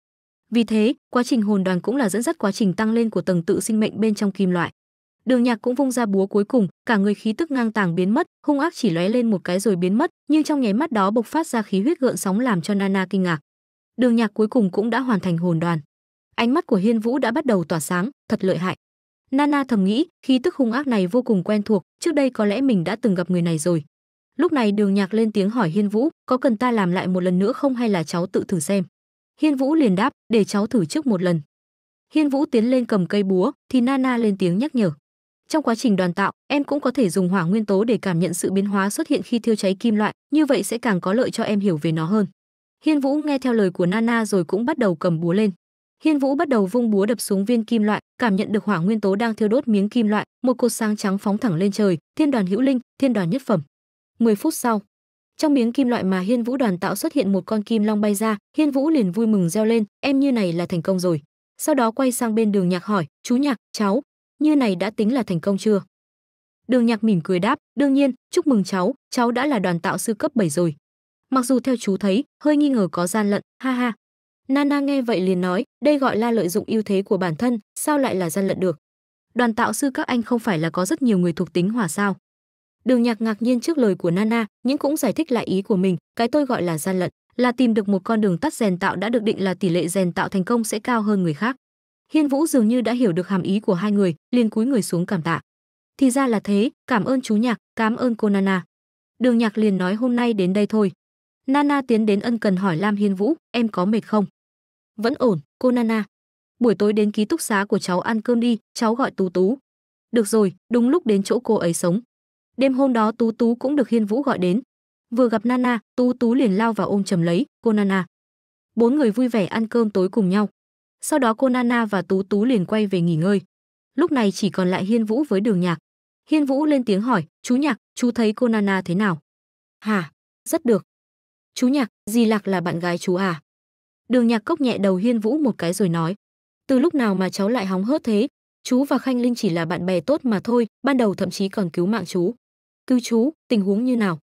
Vì thế, quá trình hồn đoàn cũng là dẫn dắt quá trình tăng lên của tầng tự sinh mệnh bên trong kim loại. Đường Nhạc cũng vung ra búa cuối cùng, cả người khí tức ngang tàng biến mất, hung ác chỉ lóe lên một cái rồi biến mất, nhưng trong nháy mắt đó bộc phát ra khí huyết gợn sóng làm cho Nana kinh ngạc. Đường Nhạc cuối cùng cũng đã hoàn thành hồn đoàn. Ánh mắt của Hiên Vũ đã bắt đầu tỏa sáng, thật lợi hại. Nana thầm nghĩ, khí tức hung ác này vô cùng quen thuộc, trước đây có lẽ mình đã từng gặp người này rồi. Lúc này Đường Nhạc lên tiếng hỏi Hiên Vũ, có cần ta làm lại một lần nữa không hay là cháu tự thử xem? Hiên Vũ liền đáp, để cháu thử trước một lần. Hiên Vũ tiến lên cầm cây búa, thì Nana lên tiếng nhắc nhở. Trong quá trình đoàn tạo, em cũng có thể dùng hỏa nguyên tố để cảm nhận sự biến hóa xuất hiện khi thiêu cháy kim loại, như vậy sẽ càng có lợi cho em hiểu về nó hơn. Hiên Vũ nghe theo lời của Nana rồi cũng bắt đầu cầm búa lên. Hiên Vũ bắt đầu vung búa đập xuống viên kim loại, cảm nhận được hỏa nguyên tố đang thiêu đốt miếng kim loại, một cột sáng trắng phóng thẳng lên trời, thiên đoàn hữu linh, thiên đoàn nhất phẩm. 10 phút sau, trong miếng kim loại mà Hiên Vũ đoàn tạo xuất hiện một con kim long bay ra, Hiên Vũ liền vui mừng reo lên, em như này là thành công rồi. Sau đó quay sang bên Đường Nhạc hỏi, "Chú Nhạc, cháu, như này đã tính là thành công chưa?" Đường Nhạc mỉm cười đáp, "Đương nhiên, chúc mừng cháu, cháu đã là đoàn tạo sư cấp 7 rồi." Mặc dù theo chú thấy, hơi nghi ngờ có gian lận, ha ha. Nana nghe vậy liền nói, đây gọi là lợi dụng ưu thế của bản thân, sao lại là gian lận được? Đoàn tạo sư các anh không phải là có rất nhiều người thuộc tính hỏa sao? Đường Nhạc ngạc nhiên trước lời của Nana, nhưng cũng giải thích lại ý của mình, cái tôi gọi là gian lận, là tìm được một con đường tắt rèn tạo đã được định là tỷ lệ rèn tạo thành công sẽ cao hơn người khác. Hiên Vũ dường như đã hiểu được hàm ý của hai người, liền cúi người xuống cảm tạ. Thì ra là thế, cảm ơn chú Nhạc, cảm ơn cô Nana. Đường Nhạc liền nói hôm nay đến đây thôi. Nana tiến đến ân cần hỏi Lam Hiên Vũ, em có mệt không? Vẫn ổn, cô Nana. Buổi tối đến ký túc xá của cháu ăn cơm đi, cháu gọi Tú Tú. Được rồi, đúng lúc đến chỗ cô ấy sống. Đêm hôm đó Tú Tú cũng được Hiên Vũ gọi đến. Vừa gặp Nana, Tú Tú liền lao vào ôm chầm lấy cô Nana. Bốn người vui vẻ ăn cơm tối cùng nhau. Sau đó cô Nana và Tú Tú liền quay về nghỉ ngơi. Lúc này chỉ còn lại Hiên Vũ với Đường Nhạc. Hiên Vũ lên tiếng hỏi, "Chú Nhạc, chú thấy cô Nana thế nào?" "Hả? Rất được." "Chú Nhạc, Di Lạc là bạn gái chú à?" Đường Nhạc cốc nhẹ đầu Hiên Vũ một cái rồi nói, "Từ lúc nào mà cháu lại hóng hớt thế? Chú và Khanh Linh chỉ là bạn bè tốt mà thôi, ban đầu thậm chí còn cứu mạng chú." Cứu chú, tình huống như nào?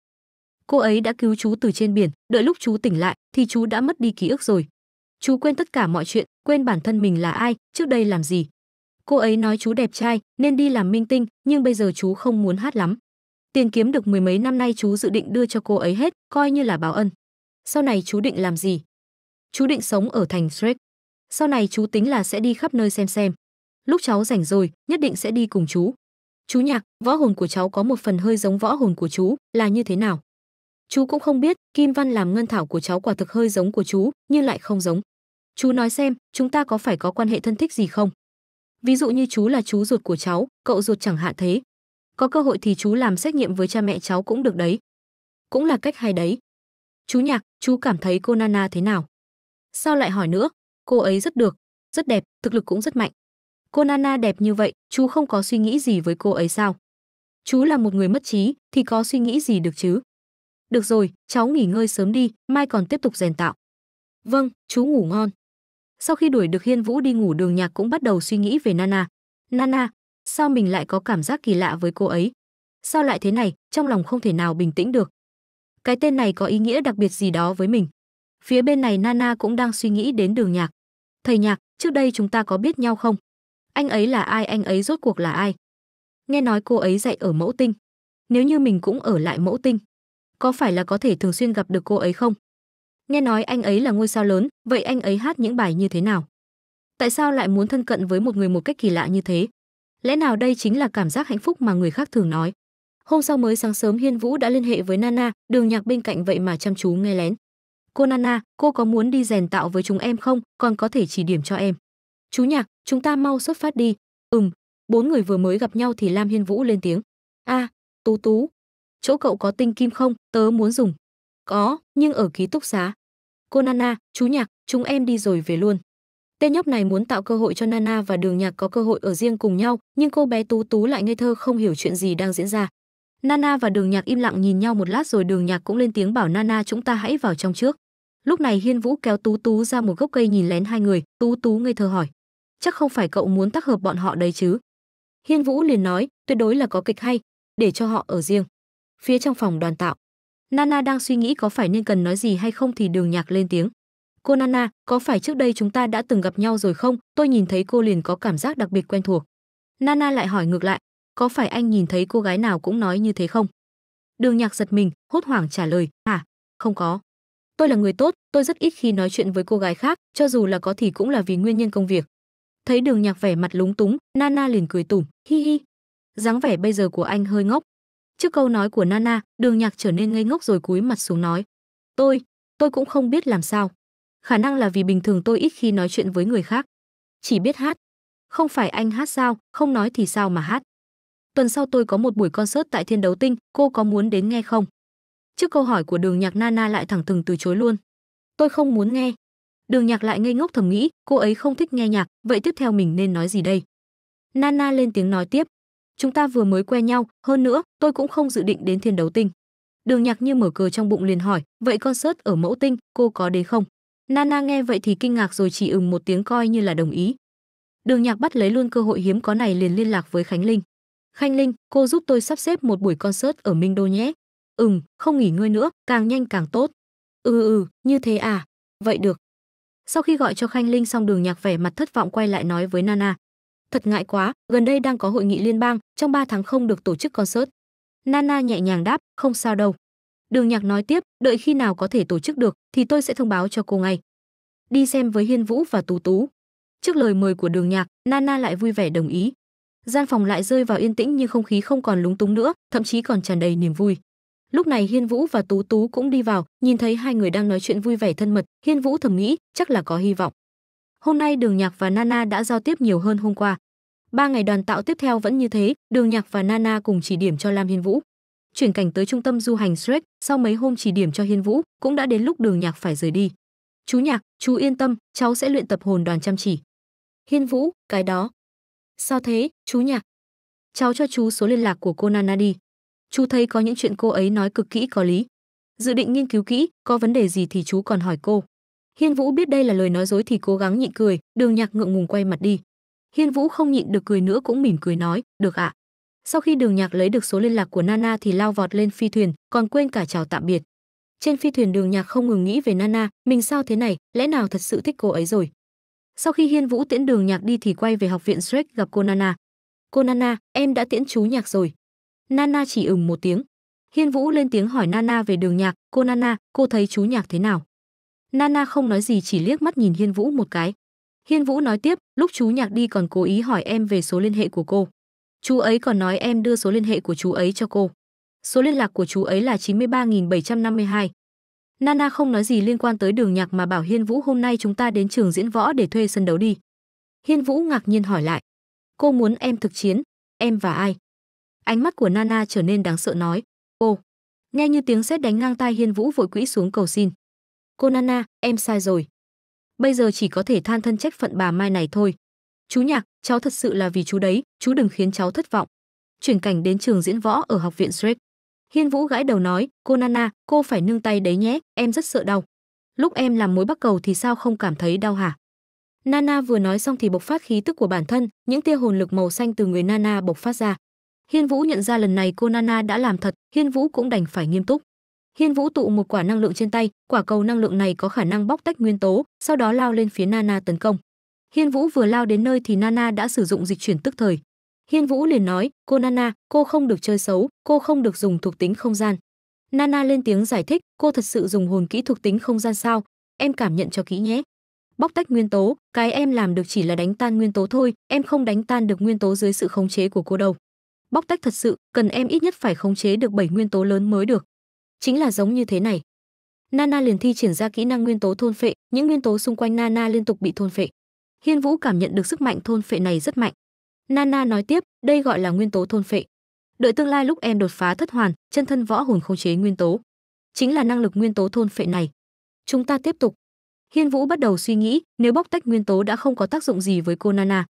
Cô ấy đã cứu chú từ trên biển, đợi lúc chú tỉnh lại thì chú đã mất đi ký ức rồi. Chú quên tất cả mọi chuyện, quên bản thân mình là ai, trước đây làm gì. Cô ấy nói chú đẹp trai nên đi làm minh tinh, nhưng bây giờ chú không muốn hát lắm. Tiền kiếm được mười mấy năm nay chú dự định đưa cho cô ấy hết, coi như là báo ân. Sau này chú định làm gì? Chú định sống ở thành Shrek. Sau này chú tính là sẽ đi khắp nơi xem xem. Lúc cháu rảnh rồi, nhất định sẽ đi cùng chú chú nhạc võ hồn của cháu có một phần hơi giống võ hồn của chú là như thế nào chú cũng không biết kim văn làm ngân thảo của cháu quả thực hơi giống của chú nhưng lại không giống chú nói xem chúng ta có phải có quan hệ thân thích gì không ví dụ như chú là chú ruột của cháu cậu ruột chẳng hạn thế có cơ hội thì chú làm xét nghiệm với cha mẹ cháu cũng được đấy cũng là cách hay đấy chú nhạc chú cảm thấy cô nana thế nào sao lại hỏi nữa cô ấy rất được rất đẹp thực lực cũng rất mạnh Cô Nana đẹp như vậy, chú không có suy nghĩ gì với cô ấy sao? Chú là một người mất trí, thì có suy nghĩ gì được chứ? Được rồi, cháu nghỉ ngơi sớm đi, mai còn tiếp tục rèn tạo. Vâng, chú ngủ ngon. Sau khi đuổi được Hiên Vũ đi ngủ đường nhạc cũng bắt đầu suy nghĩ về Nana. Nana, sao mình lại có cảm giác kỳ lạ với cô ấy? Sao lại thế này, trong lòng không thể nào bình tĩnh được. Cái tên này có ý nghĩa đặc biệt gì đó với mình. Phía bên này Nana cũng đang suy nghĩ đến đường nhạc. Thầy nhạc, trước đây chúng ta có biết nhau không? Anh ấy là ai, anh ấy rốt cuộc là ai? Nghe nói cô ấy dạy ở mẫu tinh. Nếu như mình cũng ở lại mẫu tinh, có phải là có thể thường xuyên gặp được cô ấy không? Nghe nói anh ấy là ngôi sao lớn, vậy anh ấy hát những bài như thế nào? Tại sao lại muốn thân cận với một người một cách kỳ lạ như thế? Lẽ nào đây chính là cảm giác hạnh phúc mà người khác thường nói? Hôm sau mới sáng sớm Hiên Vũ đã liên hệ với Nana, đường nhạc bên cạnh vậy mà chăm chú nghe lén. Cô Nana, cô có muốn đi rèn tạo với chúng em không, còn có thể chỉ điểm cho em chú nhạc chúng ta mau xuất phát đi ừm bốn người vừa mới gặp nhau thì lam hiên vũ lên tiếng a à, tú tú chỗ cậu có tinh kim không tớ muốn dùng có nhưng ở ký túc xá cô nana chú nhạc chúng em đi rồi về luôn tên nhóc này muốn tạo cơ hội cho nana và đường nhạc có cơ hội ở riêng cùng nhau nhưng cô bé tú tú lại ngây thơ không hiểu chuyện gì đang diễn ra nana và đường nhạc im lặng nhìn nhau một lát rồi đường nhạc cũng lên tiếng bảo nana chúng ta hãy vào trong trước lúc này hiên vũ kéo tú tú ra một gốc cây nhìn lén hai người tú tú ngây thơ hỏi chắc không phải cậu muốn tác hợp bọn họ đấy chứ hiên vũ liền nói tuyệt đối là có kịch hay để cho họ ở riêng phía trong phòng đoàn tạo nana đang suy nghĩ có phải nên cần nói gì hay không thì đường nhạc lên tiếng cô nana có phải trước đây chúng ta đã từng gặp nhau rồi không tôi nhìn thấy cô liền có cảm giác đặc biệt quen thuộc nana lại hỏi ngược lại có phải anh nhìn thấy cô gái nào cũng nói như thế không đường nhạc giật mình hốt hoảng trả lời hả không có tôi là người tốt tôi rất ít khi nói chuyện với cô gái khác cho dù là có thì cũng là vì nguyên nhân công việc Thấy Đường Nhạc vẻ mặt lúng túng, Nana liền cười tủm, hi hi. Dáng vẻ bây giờ của anh hơi ngốc. Trước câu nói của Nana, Đường Nhạc trở nên ngây ngốc rồi cúi mặt xuống nói, "Tôi, tôi cũng không biết làm sao. Khả năng là vì bình thường tôi ít khi nói chuyện với người khác, chỉ biết hát. Không phải anh hát sao, không nói thì sao mà hát. Tuần sau tôi có một buổi concert tại Thiên Đấu Tinh, cô có muốn đến nghe không?" Trước câu hỏi của Đường Nhạc Nana lại thẳng thừng từ chối luôn. "Tôi không muốn nghe." đường nhạc lại ngây ngốc thầm nghĩ cô ấy không thích nghe nhạc vậy tiếp theo mình nên nói gì đây nana lên tiếng nói tiếp chúng ta vừa mới quen nhau hơn nữa tôi cũng không dự định đến thiên đấu tinh đường nhạc như mở cờ trong bụng liền hỏi vậy concert ở mẫu tinh cô có đến không nana nghe vậy thì kinh ngạc rồi chỉ ừng một tiếng coi như là đồng ý đường nhạc bắt lấy luôn cơ hội hiếm có này liền liên lạc với khánh linh khánh linh cô giúp tôi sắp xếp một buổi concert ở minh đô nhé ừm không nghỉ ngơi nữa càng nhanh càng tốt ừ ừ như thế à vậy được sau khi gọi cho Khanh Linh xong Đường Nhạc vẻ mặt thất vọng quay lại nói với Nana: "Thật ngại quá, gần đây đang có hội nghị liên bang, trong 3 tháng không được tổ chức concert." Nana nhẹ nhàng đáp: "Không sao đâu." Đường Nhạc nói tiếp: "Đợi khi nào có thể tổ chức được thì tôi sẽ thông báo cho cô ngay." Đi xem với Hiên Vũ và Tú Tú. Trước lời mời của Đường Nhạc, Nana lại vui vẻ đồng ý. Gian phòng lại rơi vào yên tĩnh nhưng không khí không còn lúng túng nữa, thậm chí còn tràn đầy niềm vui. Lúc này Hiên Vũ và Tú Tú cũng đi vào, nhìn thấy hai người đang nói chuyện vui vẻ thân mật, Hiên Vũ thầm nghĩ, chắc là có hy vọng. Hôm nay Đường Nhạc và Nana đã giao tiếp nhiều hơn hôm qua. Ba ngày đoàn tạo tiếp theo vẫn như thế, Đường Nhạc và Nana cùng chỉ điểm cho Lam Hiên Vũ. Chuyển cảnh tới trung tâm du hành Shrek, sau mấy hôm chỉ điểm cho Hiên Vũ, cũng đã đến lúc Đường Nhạc phải rời đi. "Chú Nhạc, chú yên tâm, cháu sẽ luyện tập hồn đoàn chăm chỉ." "Hiên Vũ, cái đó." "Sao thế, chú Nhạc?" "Cháu cho chú số liên lạc của cô Nana đi." chú thấy có những chuyện cô ấy nói cực kỹ có lý. Dự định nghiên cứu kỹ, có vấn đề gì thì chú còn hỏi cô. Hiên Vũ biết đây là lời nói dối thì cố gắng nhịn cười, Đường Nhạc ngượng ngùng quay mặt đi. Hiên Vũ không nhịn được cười nữa cũng mỉm cười nói, "Được ạ." Sau khi Đường Nhạc lấy được số liên lạc của Nana thì lao vọt lên phi thuyền, còn quên cả chào tạm biệt. Trên phi thuyền Đường Nhạc không ngừng nghĩ về Nana, mình sao thế này, lẽ nào thật sự thích cô ấy rồi. Sau khi Hiên Vũ tiễn Đường Nhạc đi thì quay về học viện Shrek gặp cô Nana. "Cô Nana, em đã tiễn chú Nhạc rồi." Nana chỉ ừm một tiếng. Hiên Vũ lên tiếng hỏi Nana về đường nhạc, cô Nana, cô thấy chú nhạc thế nào? Nana không nói gì chỉ liếc mắt nhìn Hiên Vũ một cái. Hiên Vũ nói tiếp, lúc chú nhạc đi còn cố ý hỏi em về số liên hệ của cô. Chú ấy còn nói em đưa số liên hệ của chú ấy cho cô. Số liên lạc của chú ấy là 93752. Nana không nói gì liên quan tới đường nhạc mà bảo Hiên Vũ hôm nay chúng ta đến trường diễn võ để thuê sân đấu đi. Hiên Vũ ngạc nhiên hỏi lại. Cô muốn em thực chiến, em và ai? ánh mắt của nana trở nên đáng sợ nói ô nghe như tiếng sét đánh ngang tai hiên vũ vội quỹ xuống cầu xin cô nana em sai rồi bây giờ chỉ có thể than thân trách phận bà mai này thôi chú nhạc cháu thật sự là vì chú đấy chú đừng khiến cháu thất vọng chuyển cảnh đến trường diễn võ ở học viện Shrek. hiên vũ gãi đầu nói cô nana cô phải nương tay đấy nhé em rất sợ đau lúc em làm mối bắt cầu thì sao không cảm thấy đau hả nana vừa nói xong thì bộc phát khí tức của bản thân những tia hồn lực màu xanh từ người nana bộc phát ra Hiên Vũ nhận ra lần này cô Nana đã làm thật, Hiên Vũ cũng đành phải nghiêm túc. Hiên Vũ tụ một quả năng lượng trên tay, quả cầu năng lượng này có khả năng bóc tách nguyên tố, sau đó lao lên phía Nana tấn công. Hiên Vũ vừa lao đến nơi thì Nana đã sử dụng dịch chuyển tức thời. Hiên Vũ liền nói, cô Nana, cô không được chơi xấu, cô không được dùng thuộc tính không gian. Nana lên tiếng giải thích, cô thật sự dùng hồn kỹ thuộc tính không gian sao, em cảm nhận cho kỹ nhé. Bóc tách nguyên tố, cái em làm được chỉ là đánh tan nguyên tố thôi, em không đánh tan được nguyên tố dưới sự khống chế của cô đâu bóc tách thật sự cần em ít nhất phải khống chế được bảy nguyên tố lớn mới được chính là giống như thế này nana liền thi triển ra kỹ năng nguyên tố thôn phệ những nguyên tố xung quanh nana liên tục bị thôn phệ hiên vũ cảm nhận được sức mạnh thôn phệ này rất mạnh nana nói tiếp đây gọi là nguyên tố thôn phệ đợi tương lai lúc em đột phá thất hoàn chân thân võ hồn khống chế nguyên tố chính là năng lực nguyên tố thôn phệ này chúng ta tiếp tục hiên vũ bắt đầu suy nghĩ nếu bóc tách nguyên tố đã không có tác dụng gì với cô nana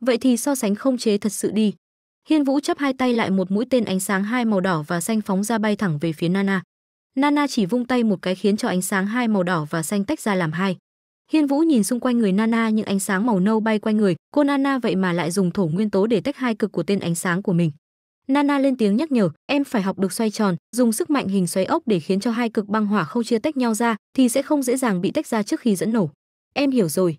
vậy thì so sánh khống chế thật sự đi Hiên Vũ chấp hai tay lại một mũi tên ánh sáng hai màu đỏ và xanh phóng ra bay thẳng về phía Nana. Nana chỉ vung tay một cái khiến cho ánh sáng hai màu đỏ và xanh tách ra làm hai. Hiên Vũ nhìn xung quanh người Nana những ánh sáng màu nâu bay quanh người, cô Nana vậy mà lại dùng thổ nguyên tố để tách hai cực của tên ánh sáng của mình. Nana lên tiếng nhắc nhở, em phải học được xoay tròn, dùng sức mạnh hình xoáy ốc để khiến cho hai cực băng hỏa không chia tách nhau ra, thì sẽ không dễ dàng bị tách ra trước khi dẫn nổ. Em hiểu rồi.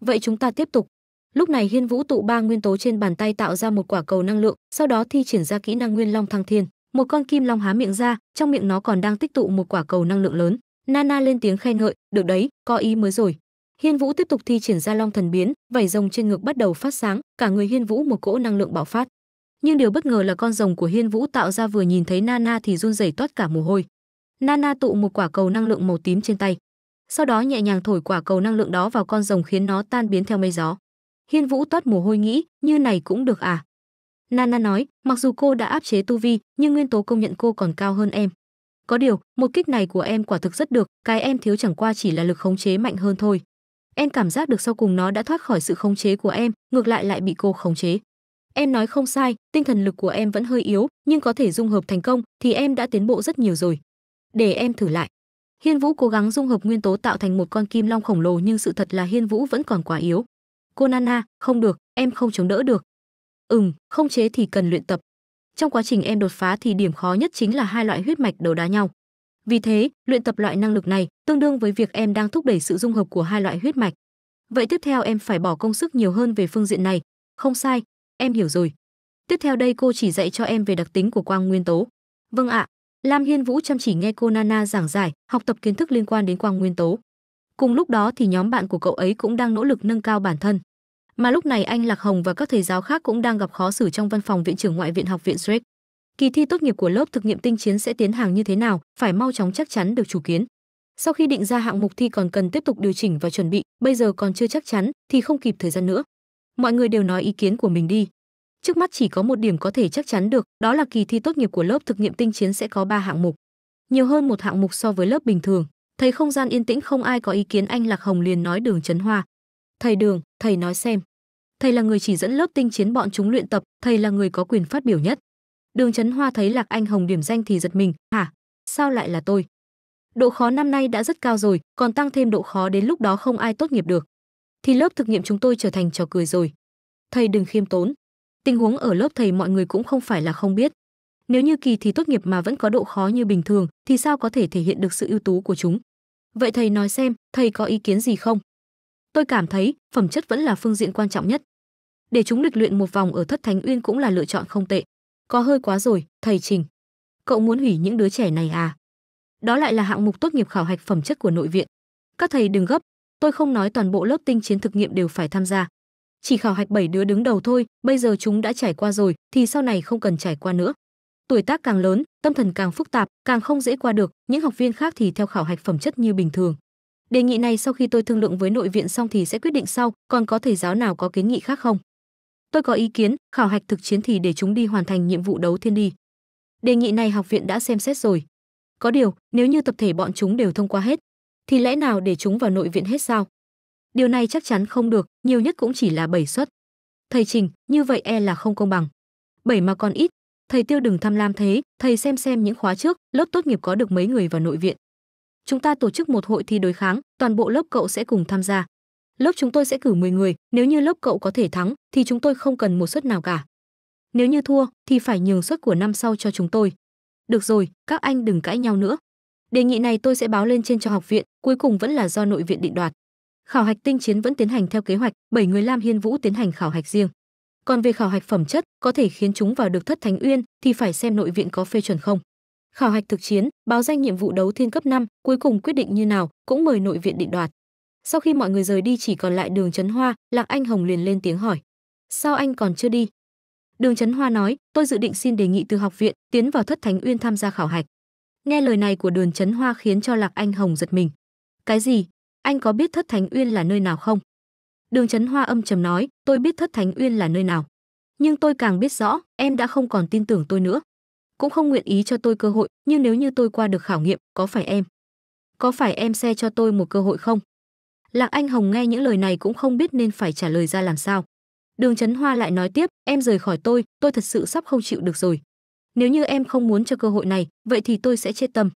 Vậy chúng ta tiếp tục. Lúc này Hiên Vũ tụ ba nguyên tố trên bàn tay tạo ra một quả cầu năng lượng, sau đó thi triển ra kỹ năng Nguyên Long Thăng Thiên. Một con kim long há miệng ra, trong miệng nó còn đang tích tụ một quả cầu năng lượng lớn. Nana lên tiếng khen ngợi, "Được đấy, có ý mới rồi." Hiên Vũ tiếp tục thi triển ra Long Thần biến, vảy rồng trên ngực bắt đầu phát sáng, cả người Hiên Vũ một cỗ năng lượng bạo phát. Nhưng điều bất ngờ là con rồng của Hiên Vũ tạo ra vừa nhìn thấy Nana thì run rẩy toát cả mồ hôi. Nana tụ một quả cầu năng lượng màu tím trên tay, sau đó nhẹ nhàng thổi quả cầu năng lượng đó vào con rồng khiến nó tan biến theo mây gió. Hiên Vũ toát mồ hôi nghĩ, như này cũng được à? Nana nói, mặc dù cô đã áp chế tu vi, nhưng nguyên tố công nhận cô còn cao hơn em. Có điều, một kích này của em quả thực rất được, cái em thiếu chẳng qua chỉ là lực khống chế mạnh hơn thôi. Em cảm giác được sau cùng nó đã thoát khỏi sự khống chế của em, ngược lại lại bị cô khống chế. Em nói không sai, tinh thần lực của em vẫn hơi yếu, nhưng có thể dung hợp thành công thì em đã tiến bộ rất nhiều rồi. Để em thử lại. Hiên Vũ cố gắng dung hợp nguyên tố tạo thành một con kim long khổng lồ nhưng sự thật là Hiên Vũ vẫn còn quá yếu cô nana không được em không chống đỡ được ừm không chế thì cần luyện tập trong quá trình em đột phá thì điểm khó nhất chính là hai loại huyết mạch đấu đá nhau vì thế luyện tập loại năng lực này tương đương với việc em đang thúc đẩy sự dung hợp của hai loại huyết mạch vậy tiếp theo em phải bỏ công sức nhiều hơn về phương diện này không sai em hiểu rồi tiếp theo đây cô chỉ dạy cho em về đặc tính của quang nguyên tố vâng ạ lam hiên vũ chăm chỉ nghe cô nana giảng giải học tập kiến thức liên quan đến quang nguyên tố Cùng lúc đó thì nhóm bạn của cậu ấy cũng đang nỗ lực nâng cao bản thân. Mà lúc này anh Lạc Hồng và các thầy giáo khác cũng đang gặp khó xử trong văn phòng viện trưởng ngoại viện học viện Drake. Kỳ thi tốt nghiệp của lớp thực nghiệm tinh chiến sẽ tiến hàng như thế nào, phải mau chóng chắc chắn được chủ kiến. Sau khi định ra hạng mục thi còn cần tiếp tục điều chỉnh và chuẩn bị, bây giờ còn chưa chắc chắn thì không kịp thời gian nữa. Mọi người đều nói ý kiến của mình đi. Trước mắt chỉ có một điểm có thể chắc chắn được, đó là kỳ thi tốt nghiệp của lớp thực nghiệm tinh chiến sẽ có ba hạng mục. Nhiều hơn một hạng mục so với lớp bình thường thấy không gian yên tĩnh không ai có ý kiến anh lạc hồng liền nói đường trấn hoa thầy đường thầy nói xem thầy là người chỉ dẫn lớp tinh chiến bọn chúng luyện tập thầy là người có quyền phát biểu nhất đường trấn hoa thấy lạc anh hồng điểm danh thì giật mình hả sao lại là tôi độ khó năm nay đã rất cao rồi còn tăng thêm độ khó đến lúc đó không ai tốt nghiệp được thì lớp thực nghiệm chúng tôi trở thành trò cười rồi thầy đừng khiêm tốn tình huống ở lớp thầy mọi người cũng không phải là không biết nếu như kỳ thì tốt nghiệp mà vẫn có độ khó như bình thường thì sao có thể thể hiện được sự ưu tú của chúng vậy thầy nói xem thầy có ý kiến gì không tôi cảm thấy phẩm chất vẫn là phương diện quan trọng nhất để chúng lịch luyện một vòng ở thất thánh uyên cũng là lựa chọn không tệ có hơi quá rồi thầy trình cậu muốn hủy những đứa trẻ này à đó lại là hạng mục tốt nghiệp khảo hạch phẩm chất của nội viện các thầy đừng gấp tôi không nói toàn bộ lớp tinh chiến thực nghiệm đều phải tham gia chỉ khảo hạch 7 đứa đứng đầu thôi bây giờ chúng đã trải qua rồi thì sau này không cần trải qua nữa tuổi tác càng lớn tâm thần càng phức tạp càng không dễ qua được những học viên khác thì theo khảo hạch phẩm chất như bình thường đề nghị này sau khi tôi thương lượng với nội viện xong thì sẽ quyết định sau còn có thầy giáo nào có kiến nghị khác không tôi có ý kiến khảo hạch thực chiến thì để chúng đi hoàn thành nhiệm vụ đấu thiên đi đề nghị này học viện đã xem xét rồi có điều nếu như tập thể bọn chúng đều thông qua hết thì lẽ nào để chúng vào nội viện hết sao điều này chắc chắn không được nhiều nhất cũng chỉ là bảy suất thầy trình như vậy e là không công bằng bảy mà còn ít thầy tiêu đừng tham lam thế thầy xem xem những khóa trước lớp tốt nghiệp có được mấy người vào nội viện chúng ta tổ chức một hội thi đối kháng toàn bộ lớp cậu sẽ cùng tham gia lớp chúng tôi sẽ cử 10 người nếu như lớp cậu có thể thắng thì chúng tôi không cần một suất nào cả nếu như thua thì phải nhường suất của năm sau cho chúng tôi được rồi các anh đừng cãi nhau nữa đề nghị này tôi sẽ báo lên trên cho học viện cuối cùng vẫn là do nội viện định đoạt khảo hạch tinh chiến vẫn tiến hành theo kế hoạch 7 người lam hiên vũ tiến hành khảo hạch riêng còn về khảo hạch phẩm chất có thể khiến chúng vào được thất thánh uyên thì phải xem nội viện có phê chuẩn không khảo hạch thực chiến báo danh nhiệm vụ đấu thiên cấp 5 cuối cùng quyết định như nào cũng mời nội viện định đoạt sau khi mọi người rời đi chỉ còn lại đường trấn hoa lạc anh hồng liền lên tiếng hỏi sao anh còn chưa đi đường trấn hoa nói tôi dự định xin đề nghị từ học viện tiến vào thất thánh uyên tham gia khảo hạch nghe lời này của đường trấn hoa khiến cho lạc anh hồng giật mình cái gì anh có biết thất thánh uyên là nơi nào không Đường Chấn Hoa âm trầm nói, tôi biết Thất Thánh Uyên là nơi nào, nhưng tôi càng biết rõ, em đã không còn tin tưởng tôi nữa, cũng không nguyện ý cho tôi cơ hội, nhưng nếu như tôi qua được khảo nghiệm, có phải em? Có phải em xe cho tôi một cơ hội không? Lạc Anh Hồng nghe những lời này cũng không biết nên phải trả lời ra làm sao. Đường Chấn Hoa lại nói tiếp, em rời khỏi tôi, tôi thật sự sắp không chịu được rồi. Nếu như em không muốn cho cơ hội này, vậy thì tôi sẽ chết tâm.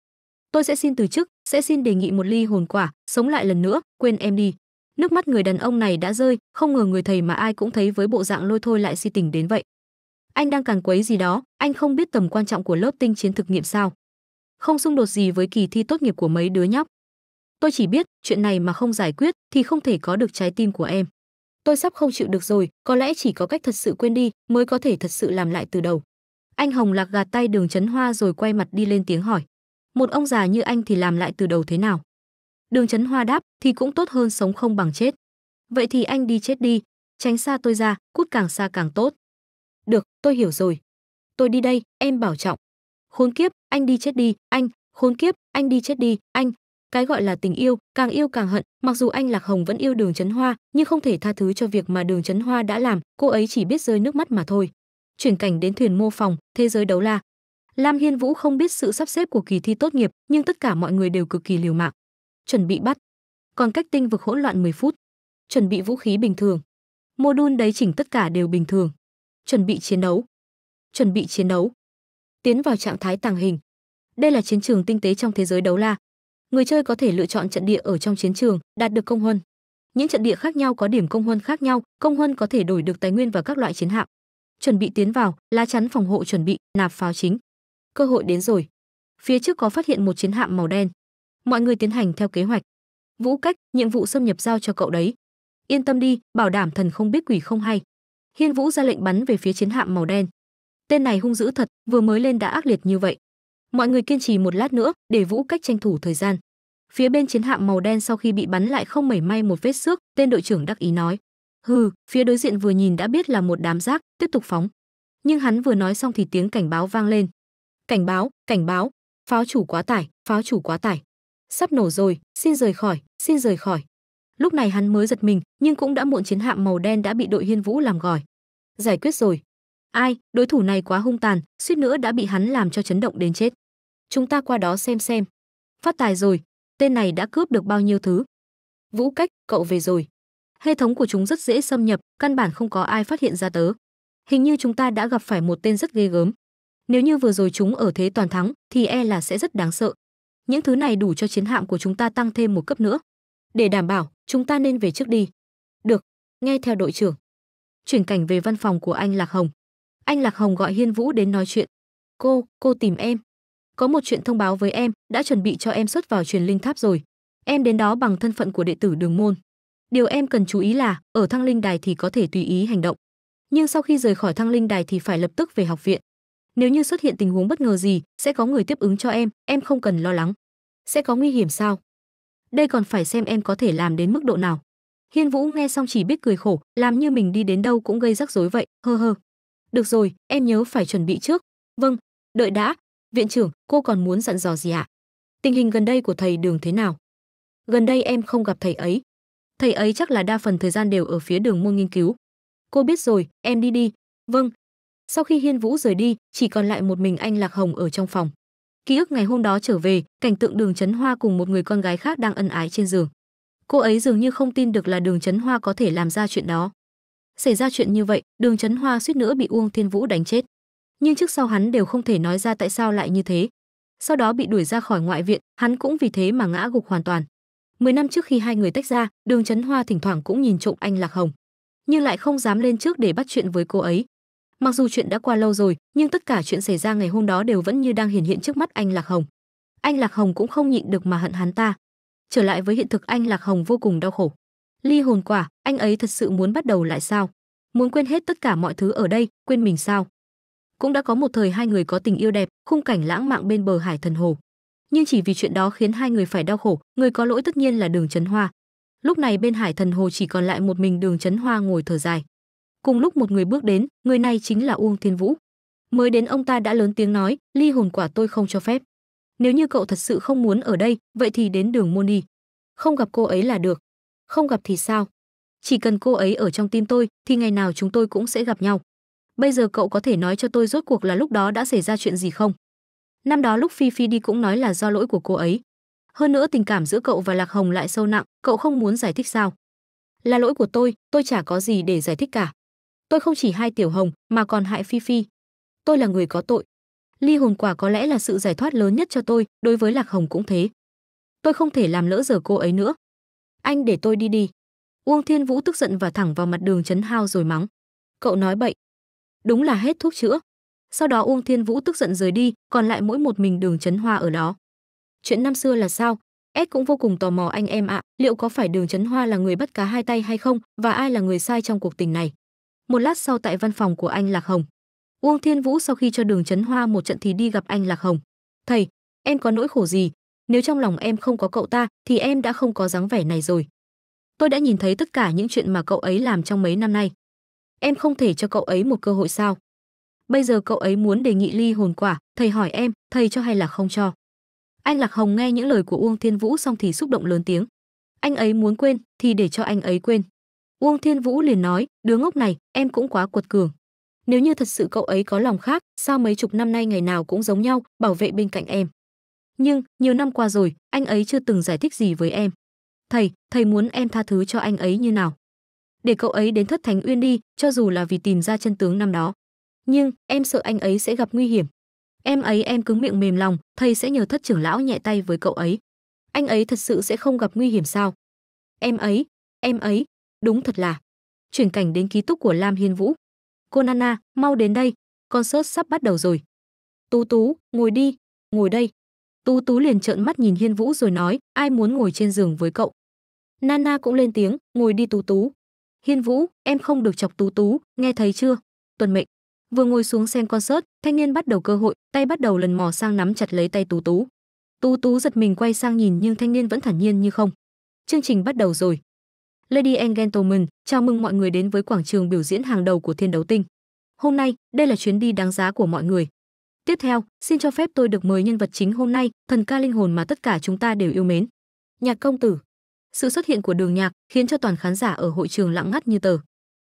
Tôi sẽ xin từ chức, sẽ xin đề nghị một ly hồn quả, sống lại lần nữa, quên em đi nước mắt người đàn ông này đã rơi không ngờ người thầy mà ai cũng thấy với bộ dạng lôi thôi lại si tình đến vậy anh đang càng quấy gì đó anh không biết tầm quan trọng của lớp tinh chiến thực nghiệm sao không xung đột gì với kỳ thi tốt nghiệp của mấy đứa nhóc tôi chỉ biết chuyện này mà không giải quyết thì không thể có được trái tim của em tôi sắp không chịu được rồi có lẽ chỉ có cách thật sự quên đi mới có thể thật sự làm lại từ đầu anh hồng lạc gạt tay đường trấn hoa rồi quay mặt đi lên tiếng hỏi một ông già như anh thì làm lại từ đầu thế nào Đường Chấn Hoa đáp, thì cũng tốt hơn sống không bằng chết. Vậy thì anh đi chết đi, tránh xa tôi ra, cút càng xa càng tốt. Được, tôi hiểu rồi. Tôi đi đây, em bảo trọng. Khốn kiếp, anh đi chết đi, anh, khốn kiếp, anh đi chết đi, anh. Cái gọi là tình yêu, càng yêu càng hận, mặc dù anh Lạc Hồng vẫn yêu Đường Chấn Hoa, nhưng không thể tha thứ cho việc mà Đường Chấn Hoa đã làm, cô ấy chỉ biết rơi nước mắt mà thôi. Chuyển cảnh đến thuyền mô phòng, thế giới đấu la. Lam Hiên Vũ không biết sự sắp xếp của kỳ thi tốt nghiệp, nhưng tất cả mọi người đều cực kỳ liều mạng chuẩn bị bắt. Còn cách tinh vực hỗn loạn 10 phút, chuẩn bị vũ khí bình thường. Mô đun đấy chỉnh tất cả đều bình thường. Chuẩn bị chiến đấu. Chuẩn bị chiến đấu. Tiến vào trạng thái tàng hình. Đây là chiến trường tinh tế trong thế giới đấu la. Người chơi có thể lựa chọn trận địa ở trong chiến trường, đạt được công huân. Những trận địa khác nhau có điểm công huân khác nhau, công huân có thể đổi được tài nguyên và các loại chiến hạm. Chuẩn bị tiến vào, lá chắn phòng hộ chuẩn bị, nạp pháo chính. Cơ hội đến rồi. Phía trước có phát hiện một chiến hạm màu đen, mọi người tiến hành theo kế hoạch vũ cách nhiệm vụ xâm nhập giao cho cậu đấy yên tâm đi bảo đảm thần không biết quỷ không hay hiên vũ ra lệnh bắn về phía chiến hạm màu đen tên này hung dữ thật vừa mới lên đã ác liệt như vậy mọi người kiên trì một lát nữa để vũ cách tranh thủ thời gian phía bên chiến hạm màu đen sau khi bị bắn lại không mảy may một vết xước tên đội trưởng đắc ý nói hừ phía đối diện vừa nhìn đã biết là một đám rác tiếp tục phóng nhưng hắn vừa nói xong thì tiếng cảnh báo vang lên cảnh báo cảnh báo pháo chủ quá tải pháo chủ quá tải sắp nổ rồi, xin rời khỏi, xin rời khỏi. Lúc này hắn mới giật mình, nhưng cũng đã muộn chiến hạm màu đen đã bị đội Hiên Vũ làm gỏi. Giải quyết rồi. Ai, đối thủ này quá hung tàn, suýt nữa đã bị hắn làm cho chấn động đến chết. Chúng ta qua đó xem xem. Phát tài rồi, tên này đã cướp được bao nhiêu thứ. Vũ Cách, cậu về rồi. Hệ thống của chúng rất dễ xâm nhập, căn bản không có ai phát hiện ra tớ. Hình như chúng ta đã gặp phải một tên rất ghê gớm. Nếu như vừa rồi chúng ở thế toàn thắng thì e là sẽ rất đáng sợ những thứ này đủ cho chiến hạm của chúng ta tăng thêm một cấp nữa. Để đảm bảo, chúng ta nên về trước đi. Được, nghe theo đội trưởng. Chuyển cảnh về văn phòng của anh Lạc Hồng. Anh Lạc Hồng gọi Hiên Vũ đến nói chuyện. Cô, cô tìm em. Có một chuyện thông báo với em, đã chuẩn bị cho em xuất vào truyền linh tháp rồi. Em đến đó bằng thân phận của đệ tử đường môn. Điều em cần chú ý là, ở thăng linh đài thì có thể tùy ý hành động. Nhưng sau khi rời khỏi thăng linh đài thì phải lập tức về học viện nếu như xuất hiện tình huống bất ngờ gì sẽ có người tiếp ứng cho em em không cần lo lắng sẽ có nguy hiểm sao đây còn phải xem em có thể làm đến mức độ nào hiên vũ nghe xong chỉ biết cười khổ làm như mình đi đến đâu cũng gây rắc rối vậy hơ hơ được rồi em nhớ phải chuẩn bị trước vâng đợi đã viện trưởng cô còn muốn dặn dò gì ạ tình hình gần đây của thầy đường thế nào gần đây em không gặp thầy ấy thầy ấy chắc là đa phần thời gian đều ở phía đường môn nghiên cứu cô biết rồi em đi đi vâng sau khi hiên vũ rời đi chỉ còn lại một mình anh lạc hồng ở trong phòng ký ức ngày hôm đó trở về cảnh tượng đường Chấn hoa cùng một người con gái khác đang ân ái trên giường cô ấy dường như không tin được là đường Chấn hoa có thể làm ra chuyện đó xảy ra chuyện như vậy đường Chấn hoa suýt nữa bị uông thiên vũ đánh chết nhưng trước sau hắn đều không thể nói ra tại sao lại như thế sau đó bị đuổi ra khỏi ngoại viện hắn cũng vì thế mà ngã gục hoàn toàn mười năm trước khi hai người tách ra đường Chấn hoa thỉnh thoảng cũng nhìn trộm anh lạc hồng nhưng lại không dám lên trước để bắt chuyện với cô ấy mặc dù chuyện đã qua lâu rồi nhưng tất cả chuyện xảy ra ngày hôm đó đều vẫn như đang hiển hiện trước mắt anh lạc hồng anh lạc hồng cũng không nhịn được mà hận hắn ta trở lại với hiện thực anh lạc hồng vô cùng đau khổ ly hồn quả anh ấy thật sự muốn bắt đầu lại sao muốn quên hết tất cả mọi thứ ở đây quên mình sao cũng đã có một thời hai người có tình yêu đẹp khung cảnh lãng mạn bên bờ hải thần hồ nhưng chỉ vì chuyện đó khiến hai người phải đau khổ người có lỗi tất nhiên là đường trấn hoa lúc này bên hải thần hồ chỉ còn lại một mình đường trấn hoa ngồi thở dài cùng lúc một người bước đến người này chính là uông thiên vũ mới đến ông ta đã lớn tiếng nói ly hồn quả tôi không cho phép nếu như cậu thật sự không muốn ở đây vậy thì đến đường môn đi không gặp cô ấy là được không gặp thì sao chỉ cần cô ấy ở trong tim tôi thì ngày nào chúng tôi cũng sẽ gặp nhau bây giờ cậu có thể nói cho tôi rốt cuộc là lúc đó đã xảy ra chuyện gì không năm đó lúc phi phi đi cũng nói là do lỗi của cô ấy hơn nữa tình cảm giữa cậu và lạc hồng lại sâu nặng cậu không muốn giải thích sao là lỗi của tôi tôi chả có gì để giải thích cả tôi không chỉ hai tiểu hồng mà còn hại phi phi tôi là người có tội ly hồn quả có lẽ là sự giải thoát lớn nhất cho tôi đối với lạc hồng cũng thế tôi không thể làm lỡ giờ cô ấy nữa anh để tôi đi đi uông thiên vũ tức giận và thẳng vào mặt đường chấn hao rồi mắng cậu nói bậy đúng là hết thuốc chữa sau đó uông thiên vũ tức giận rời đi còn lại mỗi một mình đường chấn hoa ở đó chuyện năm xưa là sao S cũng vô cùng tò mò anh em ạ, liệu có phải Đường Chấn Hoa là người bắt cá hai tay hay không và ai là người sai trong cuộc tình này một lát sau tại văn phòng của anh lạc hồng uông thiên vũ sau khi cho đường trấn hoa một trận thì đi gặp anh lạc hồng thầy em có nỗi khổ gì nếu trong lòng em không có cậu ta thì em đã không có dáng vẻ này rồi tôi đã nhìn thấy tất cả những chuyện mà cậu ấy làm trong mấy năm nay em không thể cho cậu ấy một cơ hội sao bây giờ cậu ấy muốn đề nghị ly hồn quả thầy hỏi em thầy cho hay là không cho anh lạc hồng nghe những lời của uông thiên vũ xong thì xúc động lớn tiếng anh ấy muốn quên thì để cho anh ấy quên Uông Thiên Vũ liền nói, đứa ngốc này, em cũng quá cuột cường. Nếu như thật sự cậu ấy có lòng khác, sao mấy chục năm nay ngày nào cũng giống nhau, bảo vệ bên cạnh em. Nhưng, nhiều năm qua rồi, anh ấy chưa từng giải thích gì với em. Thầy, thầy muốn em tha thứ cho anh ấy như nào? Để cậu ấy đến thất thánh uyên đi, cho dù là vì tìm ra chân tướng năm đó. Nhưng, em sợ anh ấy sẽ gặp nguy hiểm. Em ấy em cứng miệng mềm lòng, thầy sẽ nhờ thất trưởng lão nhẹ tay với cậu ấy. Anh ấy thật sự sẽ không gặp nguy hiểm sao? Em ấy, em ấy, Đúng thật là. Chuyển cảnh đến ký túc của Lam Hiên Vũ. Cô Nana, mau đến đây, concert sắp bắt đầu rồi. Tú Tú, ngồi đi, ngồi đây. Tú Tú liền trợn mắt nhìn Hiên Vũ rồi nói, ai muốn ngồi trên giường với cậu. Nana cũng lên tiếng, ngồi đi Tú Tú. Hiên Vũ, em không được chọc Tú Tú, nghe thấy chưa? Tuần mệnh. Vừa ngồi xuống xem concert, thanh niên bắt đầu cơ hội, tay bắt đầu lần mò sang nắm chặt lấy tay Tú Tú. Tú Tú giật mình quay sang nhìn nhưng thanh niên vẫn thản nhiên như không. Chương trình bắt đầu rồi. Lady and Gentlemen, chào mừng mọi người đến với quảng trường biểu diễn hàng đầu của Thiên Đấu Tinh. Hôm nay, đây là chuyến đi đáng giá của mọi người. Tiếp theo, xin cho phép tôi được mời nhân vật chính hôm nay, thần ca linh hồn mà tất cả chúng ta đều yêu mến. Nhạc công tử. Sự xuất hiện của Đường Nhạc khiến cho toàn khán giả ở hội trường lặng ngắt như tờ.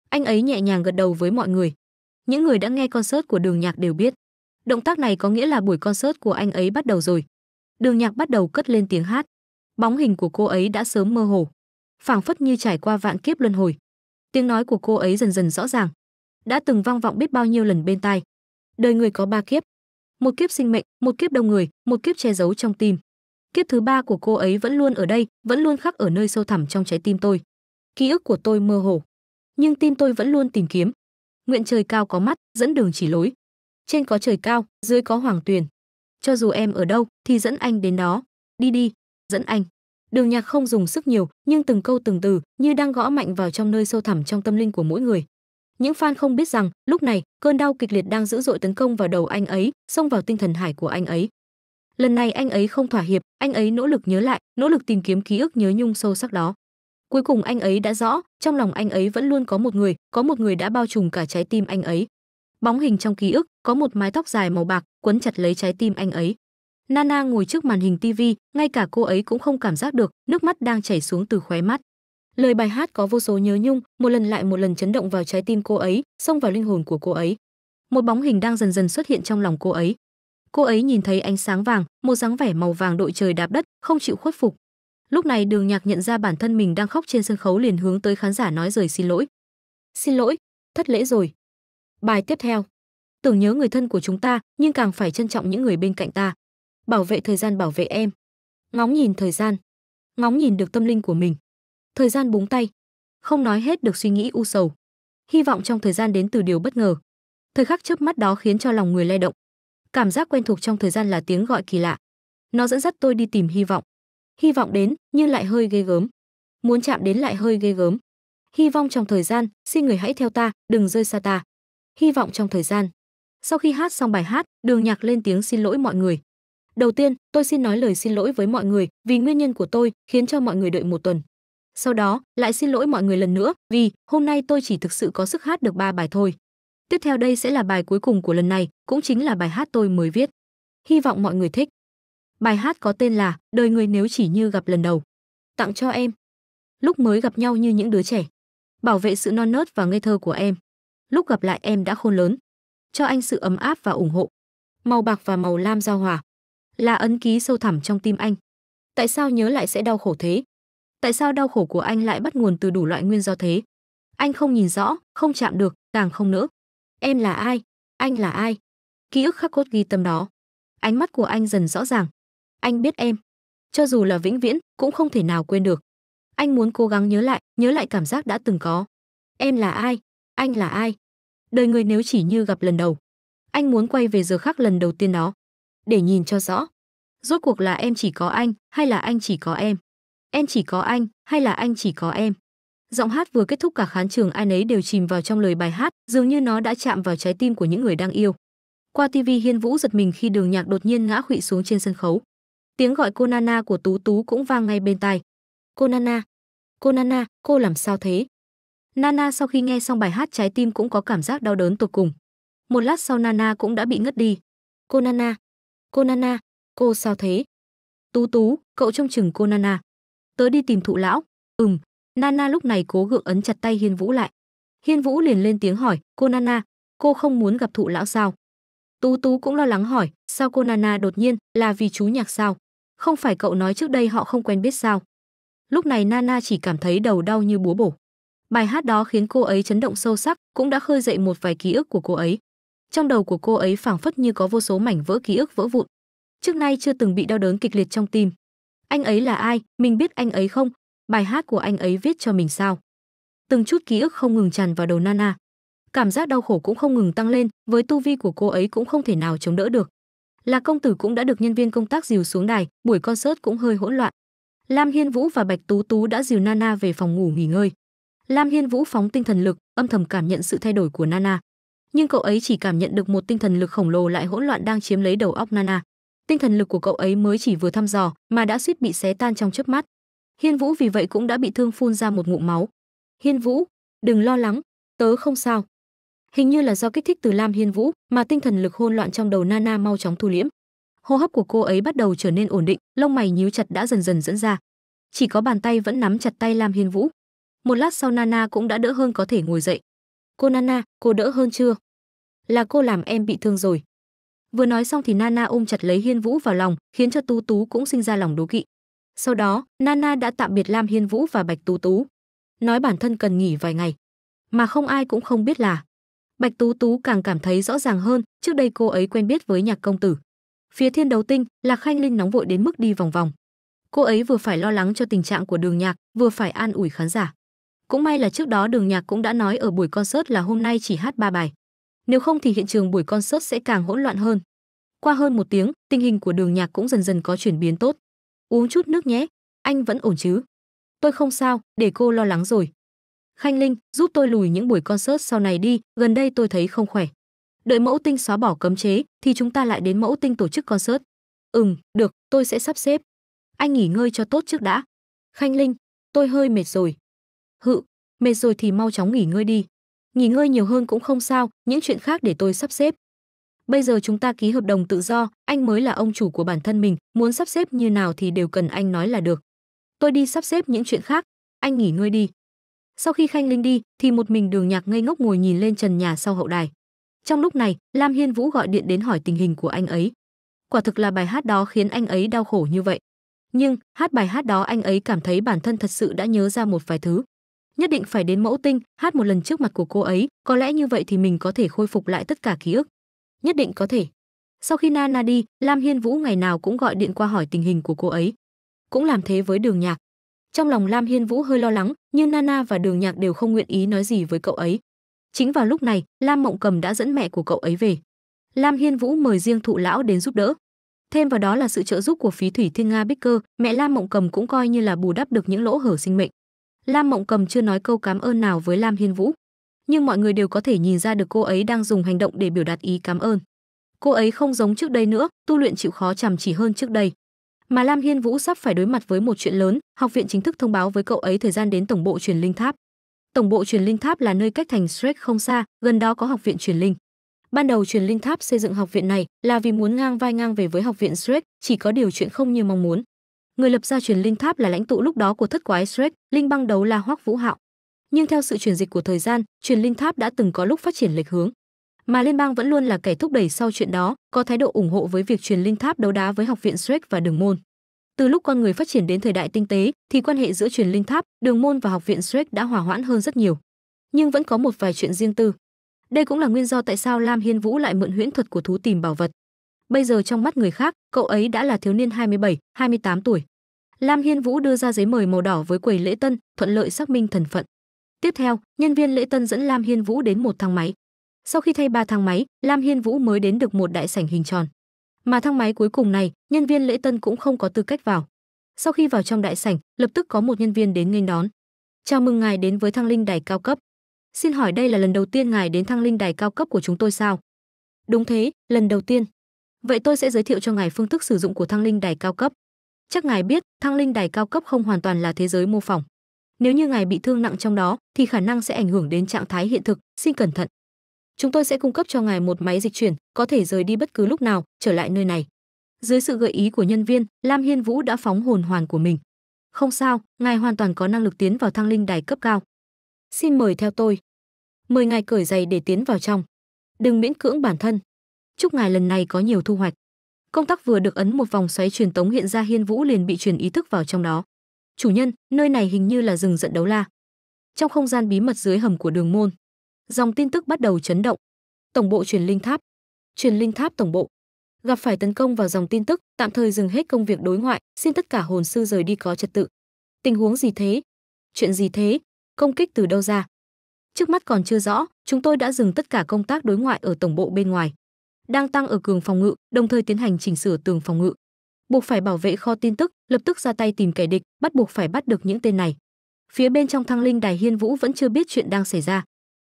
Anh ấy nhẹ nhàng gật đầu với mọi người. Những người đã nghe concert của Đường Nhạc đều biết, động tác này có nghĩa là buổi concert của anh ấy bắt đầu rồi. Đường Nhạc bắt đầu cất lên tiếng hát. Bóng hình của cô ấy đã sớm mơ hồ phảng phất như trải qua vạn kiếp luân hồi tiếng nói của cô ấy dần dần rõ ràng đã từng vang vọng biết bao nhiêu lần bên tai đời người có ba kiếp một kiếp sinh mệnh một kiếp đông người một kiếp che giấu trong tim kiếp thứ ba của cô ấy vẫn luôn ở đây vẫn luôn khắc ở nơi sâu thẳm trong trái tim tôi ký ức của tôi mơ hồ nhưng tim tôi vẫn luôn tìm kiếm nguyện trời cao có mắt dẫn đường chỉ lối trên có trời cao dưới có hoàng tuyền cho dù em ở đâu thì dẫn anh đến đó đi đi dẫn anh Đường Nhạc không dùng sức nhiều, nhưng từng câu từng từ như đang gõ mạnh vào trong nơi sâu thẳm trong tâm linh của mỗi người. Những fan không biết rằng, lúc này, cơn đau kịch liệt đang dữ dội tấn công vào đầu anh ấy, xông vào tinh thần hải của anh ấy. Lần này anh ấy không thỏa hiệp, anh ấy nỗ lực nhớ lại, nỗ lực tìm kiếm ký ức nhớ nhung sâu sắc đó. Cuối cùng anh ấy đã rõ, trong lòng anh ấy vẫn luôn có một người, có một người đã bao trùm cả trái tim anh ấy. Bóng hình trong ký ức, có một mái tóc dài màu bạc quấn chặt lấy trái tim anh ấy. Nana ngồi trước màn hình TV, ngay cả cô ấy cũng không cảm giác được, nước mắt đang chảy xuống từ khóe mắt. Lời bài hát có vô số nhớ nhung, một lần lại một lần chấn động vào trái tim cô ấy, xông vào linh hồn của cô ấy. Một bóng hình đang dần dần xuất hiện trong lòng cô ấy. Cô ấy nhìn thấy ánh sáng vàng, một dáng vẻ màu vàng đội trời đạp đất, không chịu khuất phục. Lúc này Đường Nhạc nhận ra bản thân mình đang khóc trên sân khấu liền hướng tới khán giả nói lời xin lỗi. "Xin lỗi, thất lễ rồi." Bài tiếp theo. Tưởng nhớ người thân của chúng ta, nhưng càng phải trân trọng những người bên cạnh ta bảo vệ thời gian bảo vệ em. Ngóng nhìn thời gian, ngóng nhìn được tâm linh của mình. Thời gian búng tay, không nói hết được suy nghĩ u sầu. Hy vọng trong thời gian đến từ điều bất ngờ. Thời khắc chớp mắt đó khiến cho lòng người lay động. Cảm giác quen thuộc trong thời gian là tiếng gọi kỳ lạ. Nó dẫn dắt tôi đi tìm hy vọng. Hy vọng đến nhưng lại hơi ghê gớm. Muốn chạm đến lại hơi ghê gớm. Hy vọng trong thời gian, xin người hãy theo ta, đừng rơi xa ta. Hy vọng trong thời gian. Sau khi hát xong bài hát, Đường Nhạc lên tiếng xin lỗi mọi người. Đầu tiên, tôi xin nói lời xin lỗi với mọi người vì nguyên nhân của tôi khiến cho mọi người đợi một tuần. Sau đó, lại xin lỗi mọi người lần nữa vì hôm nay tôi chỉ thực sự có sức hát được 3 bài thôi. Tiếp theo đây sẽ là bài cuối cùng của lần này, cũng chính là bài hát tôi mới viết. Hy vọng mọi người thích. Bài hát có tên là Đời người nếu chỉ như gặp lần đầu. Tặng cho em. Lúc mới gặp nhau như những đứa trẻ. Bảo vệ sự non nớt và ngây thơ của em. Lúc gặp lại em đã khôn lớn. Cho anh sự ấm áp và ủng hộ. Màu bạc và màu lam giao hòa là ấn ký sâu thẳm trong tim anh. Tại sao nhớ lại sẽ đau khổ thế? Tại sao đau khổ của anh lại bắt nguồn từ đủ loại nguyên do thế? Anh không nhìn rõ, không chạm được, càng không nỡ. Em là ai? Anh là ai? Ký ức khắc cốt ghi tâm đó. Ánh mắt của anh dần rõ ràng. Anh biết em. Cho dù là vĩnh viễn, cũng không thể nào quên được. Anh muốn cố gắng nhớ lại, nhớ lại cảm giác đã từng có. Em là ai? Anh là ai? Đời người nếu chỉ như gặp lần đầu. Anh muốn quay về giờ khắc lần đầu tiên đó để nhìn cho rõ. Rốt cuộc là em chỉ có anh hay là anh chỉ có em? Em chỉ có anh hay là anh chỉ có em? Giọng hát vừa kết thúc cả khán trường ai nấy đều chìm vào trong lời bài hát, dường như nó đã chạm vào trái tim của những người đang yêu. Qua TV Hiên Vũ giật mình khi Đường Nhạc đột nhiên ngã khuỵu xuống trên sân khấu. Tiếng gọi cô Nana của Tú Tú cũng vang ngay bên tai. "Cô Nana, cô Nana, cô làm sao thế?" Nana sau khi nghe xong bài hát trái tim cũng có cảm giác đau đớn tột cùng. Một lát sau Nana cũng đã bị ngất đi. "Cô Nana, Cô Nana, cô sao thế? Tú Tú, cậu trông chừng cô Nana. Tớ đi tìm thụ lão. Ừm, Nana lúc này cố gượng ấn chặt tay Hiên Vũ lại. Hiên Vũ liền lên tiếng hỏi, cô Nana, cô không muốn gặp thụ lão sao? Tú Tú cũng lo lắng hỏi, sao cô Nana đột nhiên, là vì chú nhạc sao? Không phải cậu nói trước đây họ không quen biết sao? Lúc này Nana chỉ cảm thấy đầu đau như búa bổ. Bài hát đó khiến cô ấy chấn động sâu sắc, cũng đã khơi dậy một vài ký ức của cô ấy trong đầu của cô ấy phảng phất như có vô số mảnh vỡ ký ức vỡ vụn trước nay chưa từng bị đau đớn kịch liệt trong tim anh ấy là ai mình biết anh ấy không bài hát của anh ấy viết cho mình sao từng chút ký ức không ngừng tràn vào đầu nana cảm giác đau khổ cũng không ngừng tăng lên với tu vi của cô ấy cũng không thể nào chống đỡ được là công tử cũng đã được nhân viên công tác dìu xuống đài buổi concert cũng hơi hỗn loạn lam hiên vũ và bạch tú tú đã dìu nana về phòng ngủ nghỉ ngơi lam hiên vũ phóng tinh thần lực âm thầm cảm nhận sự thay đổi của nana nhưng cậu ấy chỉ cảm nhận được một tinh thần lực khổng lồ lại hỗn loạn đang chiếm lấy đầu óc Nana. Tinh thần lực của cậu ấy mới chỉ vừa thăm dò mà đã suýt bị xé tan trong chớp mắt. Hiên Vũ vì vậy cũng đã bị thương phun ra một ngụm máu. "Hiên Vũ, đừng lo lắng, tớ không sao." Hình như là do kích thích từ Lam Hiên Vũ mà tinh thần lực hỗn loạn trong đầu Nana mau chóng thu liễm. Hô hấp của cô ấy bắt đầu trở nên ổn định, lông mày nhíu chặt đã dần dần dẫn ra. Chỉ có bàn tay vẫn nắm chặt tay Lam Hiên Vũ. Một lát sau Nana cũng đã đỡ hơn có thể ngồi dậy cô nana cô đỡ hơn chưa là cô làm em bị thương rồi vừa nói xong thì nana ôm chặt lấy hiên vũ vào lòng khiến cho tú tú cũng sinh ra lòng đố kỵ sau đó nana đã tạm biệt lam hiên vũ và bạch tú tú nói bản thân cần nghỉ vài ngày mà không ai cũng không biết là bạch tú tú càng cảm thấy rõ ràng hơn trước đây cô ấy quen biết với nhạc công tử phía thiên đấu tinh lạc khanh linh nóng vội đến mức đi vòng vòng cô ấy vừa phải lo lắng cho tình trạng của đường nhạc vừa phải an ủi khán giả cũng may là trước đó Đường Nhạc cũng đã nói ở buổi concert là hôm nay chỉ hát ba bài. Nếu không thì hiện trường buổi concert sẽ càng hỗn loạn hơn. Qua hơn một tiếng, tình hình của Đường Nhạc cũng dần dần có chuyển biến tốt. Uống chút nước nhé, anh vẫn ổn chứ? Tôi không sao, để cô lo lắng rồi. Khanh Linh, giúp tôi lùi những buổi concert sau này đi, gần đây tôi thấy không khỏe. Đợi mẫu tinh xóa bỏ cấm chế thì chúng ta lại đến mẫu tinh tổ chức concert. Ừm, được, tôi sẽ sắp xếp. Anh nghỉ ngơi cho tốt trước đã. Khanh Linh, tôi hơi mệt rồi, hự mệt rồi thì mau chóng nghỉ ngơi đi nghỉ ngơi nhiều hơn cũng không sao những chuyện khác để tôi sắp xếp bây giờ chúng ta ký hợp đồng tự do anh mới là ông chủ của bản thân mình muốn sắp xếp như nào thì đều cần anh nói là được tôi đi sắp xếp những chuyện khác anh nghỉ ngơi đi sau khi khanh linh đi thì một mình đường nhạc ngây ngốc ngồi nhìn lên trần nhà sau hậu đài trong lúc này lam hiên vũ gọi điện đến hỏi tình hình của anh ấy quả thực là bài hát đó khiến anh ấy đau khổ như vậy nhưng hát bài hát đó anh ấy cảm thấy bản thân thật sự đã nhớ ra một vài thứ nhất định phải đến mẫu tinh hát một lần trước mặt của cô ấy có lẽ như vậy thì mình có thể khôi phục lại tất cả ký ức nhất định có thể sau khi nana đi lam hiên vũ ngày nào cũng gọi điện qua hỏi tình hình của cô ấy cũng làm thế với đường nhạc trong lòng lam hiên vũ hơi lo lắng nhưng nana và đường nhạc đều không nguyện ý nói gì với cậu ấy chính vào lúc này lam mộng cầm đã dẫn mẹ của cậu ấy về lam hiên vũ mời riêng thụ lão đến giúp đỡ thêm vào đó là sự trợ giúp của phí thủy thiên nga bích cơ mẹ lam mộng cầm cũng coi như là bù đắp được những lỗ hở sinh mệnh Lam Mộng Cầm chưa nói câu cảm ơn nào với Lam Hiên Vũ, nhưng mọi người đều có thể nhìn ra được cô ấy đang dùng hành động để biểu đạt ý cảm ơn. Cô ấy không giống trước đây nữa, tu luyện chịu khó chằm chỉ hơn trước đây. Mà Lam Hiên Vũ sắp phải đối mặt với một chuyện lớn, học viện chính thức thông báo với cậu ấy thời gian đến tổng bộ truyền linh tháp. Tổng bộ truyền linh tháp là nơi cách thành Shrek không xa, gần đó có học viện truyền linh. Ban đầu truyền linh tháp xây dựng học viện này là vì muốn ngang vai ngang về với học viện Shrek, chỉ có điều chuyện không như mong muốn người lập ra truyền linh tháp là lãnh tụ lúc đó của thất quái Shrek, linh băng đấu là Hoắc Vũ Hạo. Nhưng theo sự chuyển dịch của thời gian, truyền linh tháp đã từng có lúc phát triển lệch hướng. Mà liên bang vẫn luôn là kẻ thúc đẩy sau chuyện đó, có thái độ ủng hộ với việc truyền linh tháp đấu đá với học viện Shrek và Đường Môn. Từ lúc con người phát triển đến thời đại tinh tế thì quan hệ giữa truyền linh tháp, Đường Môn và học viện Shrek đã hòa hoãn hơn rất nhiều. Nhưng vẫn có một vài chuyện riêng tư. Đây cũng là nguyên do tại sao Lam Hiên Vũ lại mượn huyễn thuật của thú tìm bảo vật. Bây giờ trong mắt người khác, cậu ấy đã là thiếu niên 27, 28 tuổi. Lam Hiên Vũ đưa ra giấy mời màu đỏ với quầy lễ tân, thuận lợi xác minh thân phận. Tiếp theo, nhân viên lễ tân dẫn Lam Hiên Vũ đến một thang máy. Sau khi thay ba thang máy, Lam Hiên Vũ mới đến được một đại sảnh hình tròn. Mà thang máy cuối cùng này, nhân viên lễ tân cũng không có tư cách vào. Sau khi vào trong đại sảnh, lập tức có một nhân viên đến nghênh đón. "Chào mừng ngài đến với thang Linh Đài cao cấp. Xin hỏi đây là lần đầu tiên ngài đến thang Linh Đài cao cấp của chúng tôi sao?" "Đúng thế, lần đầu tiên." Vậy tôi sẽ giới thiệu cho ngài phương thức sử dụng của thăng linh đài cao cấp. Chắc ngài biết, thăng linh đài cao cấp không hoàn toàn là thế giới mô phỏng. Nếu như ngài bị thương nặng trong đó thì khả năng sẽ ảnh hưởng đến trạng thái hiện thực, xin cẩn thận. Chúng tôi sẽ cung cấp cho ngài một máy dịch chuyển, có thể rời đi bất cứ lúc nào, trở lại nơi này. Dưới sự gợi ý của nhân viên, Lam Hiên Vũ đã phóng hồn hoàn của mình. Không sao, ngài hoàn toàn có năng lực tiến vào thăng linh đài cấp cao. Xin mời theo tôi. Mời ngài cởi giày để tiến vào trong. Đừng miễn cưỡng bản thân chúc ngài lần này có nhiều thu hoạch. Công tắc vừa được ấn một vòng xoáy truyền tống hiện ra Hiên Vũ liền bị truyền ý thức vào trong đó. Chủ nhân, nơi này hình như là rừng giận đấu la. Trong không gian bí mật dưới hầm của Đường môn, dòng tin tức bắt đầu chấn động. Tổng bộ truyền linh tháp, truyền linh tháp tổng bộ gặp phải tấn công vào dòng tin tức, tạm thời dừng hết công việc đối ngoại, xin tất cả hồn sư rời đi có trật tự. Tình huống gì thế? Chuyện gì thế? Công kích từ đâu ra? Trước mắt còn chưa rõ, chúng tôi đã dừng tất cả công tác đối ngoại ở tổng bộ bên ngoài đang tăng ở cường phòng ngự, đồng thời tiến hành chỉnh sửa tường phòng ngự. Buộc phải bảo vệ kho tin tức, lập tức ra tay tìm kẻ địch, bắt buộc phải bắt được những tên này. Phía bên trong thăng linh đài Hiên Vũ vẫn chưa biết chuyện đang xảy ra.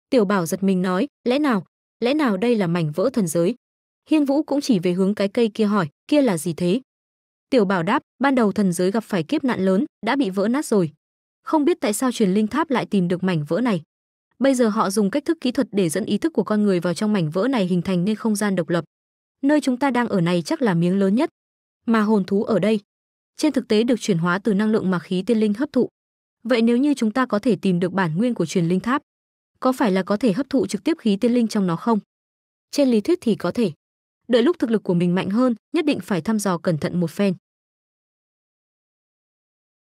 Tiểu Bảo giật mình nói, lẽ nào, lẽ nào đây là mảnh vỡ thần giới? Hiên Vũ cũng chỉ về hướng cái cây kia hỏi, kia là gì thế? Tiểu Bảo đáp, ban đầu thần giới gặp phải kiếp nạn lớn, đã bị vỡ nát rồi. Không biết tại sao truyền linh tháp lại tìm được mảnh vỡ này. Bây giờ họ dùng cách thức kỹ thuật để dẫn ý thức của con người vào trong mảnh vỡ này hình thành nên không gian độc lập. Nơi chúng ta đang ở này chắc là miếng lớn nhất, mà hồn thú ở đây trên thực tế được chuyển hóa từ năng lượng mà khí tiên linh hấp thụ. Vậy nếu như chúng ta có thể tìm được bản nguyên của truyền linh tháp, có phải là có thể hấp thụ trực tiếp khí tiên linh trong nó không? Trên lý thuyết thì có thể. Đợi lúc thực lực của mình mạnh hơn, nhất định phải thăm dò cẩn thận một phen.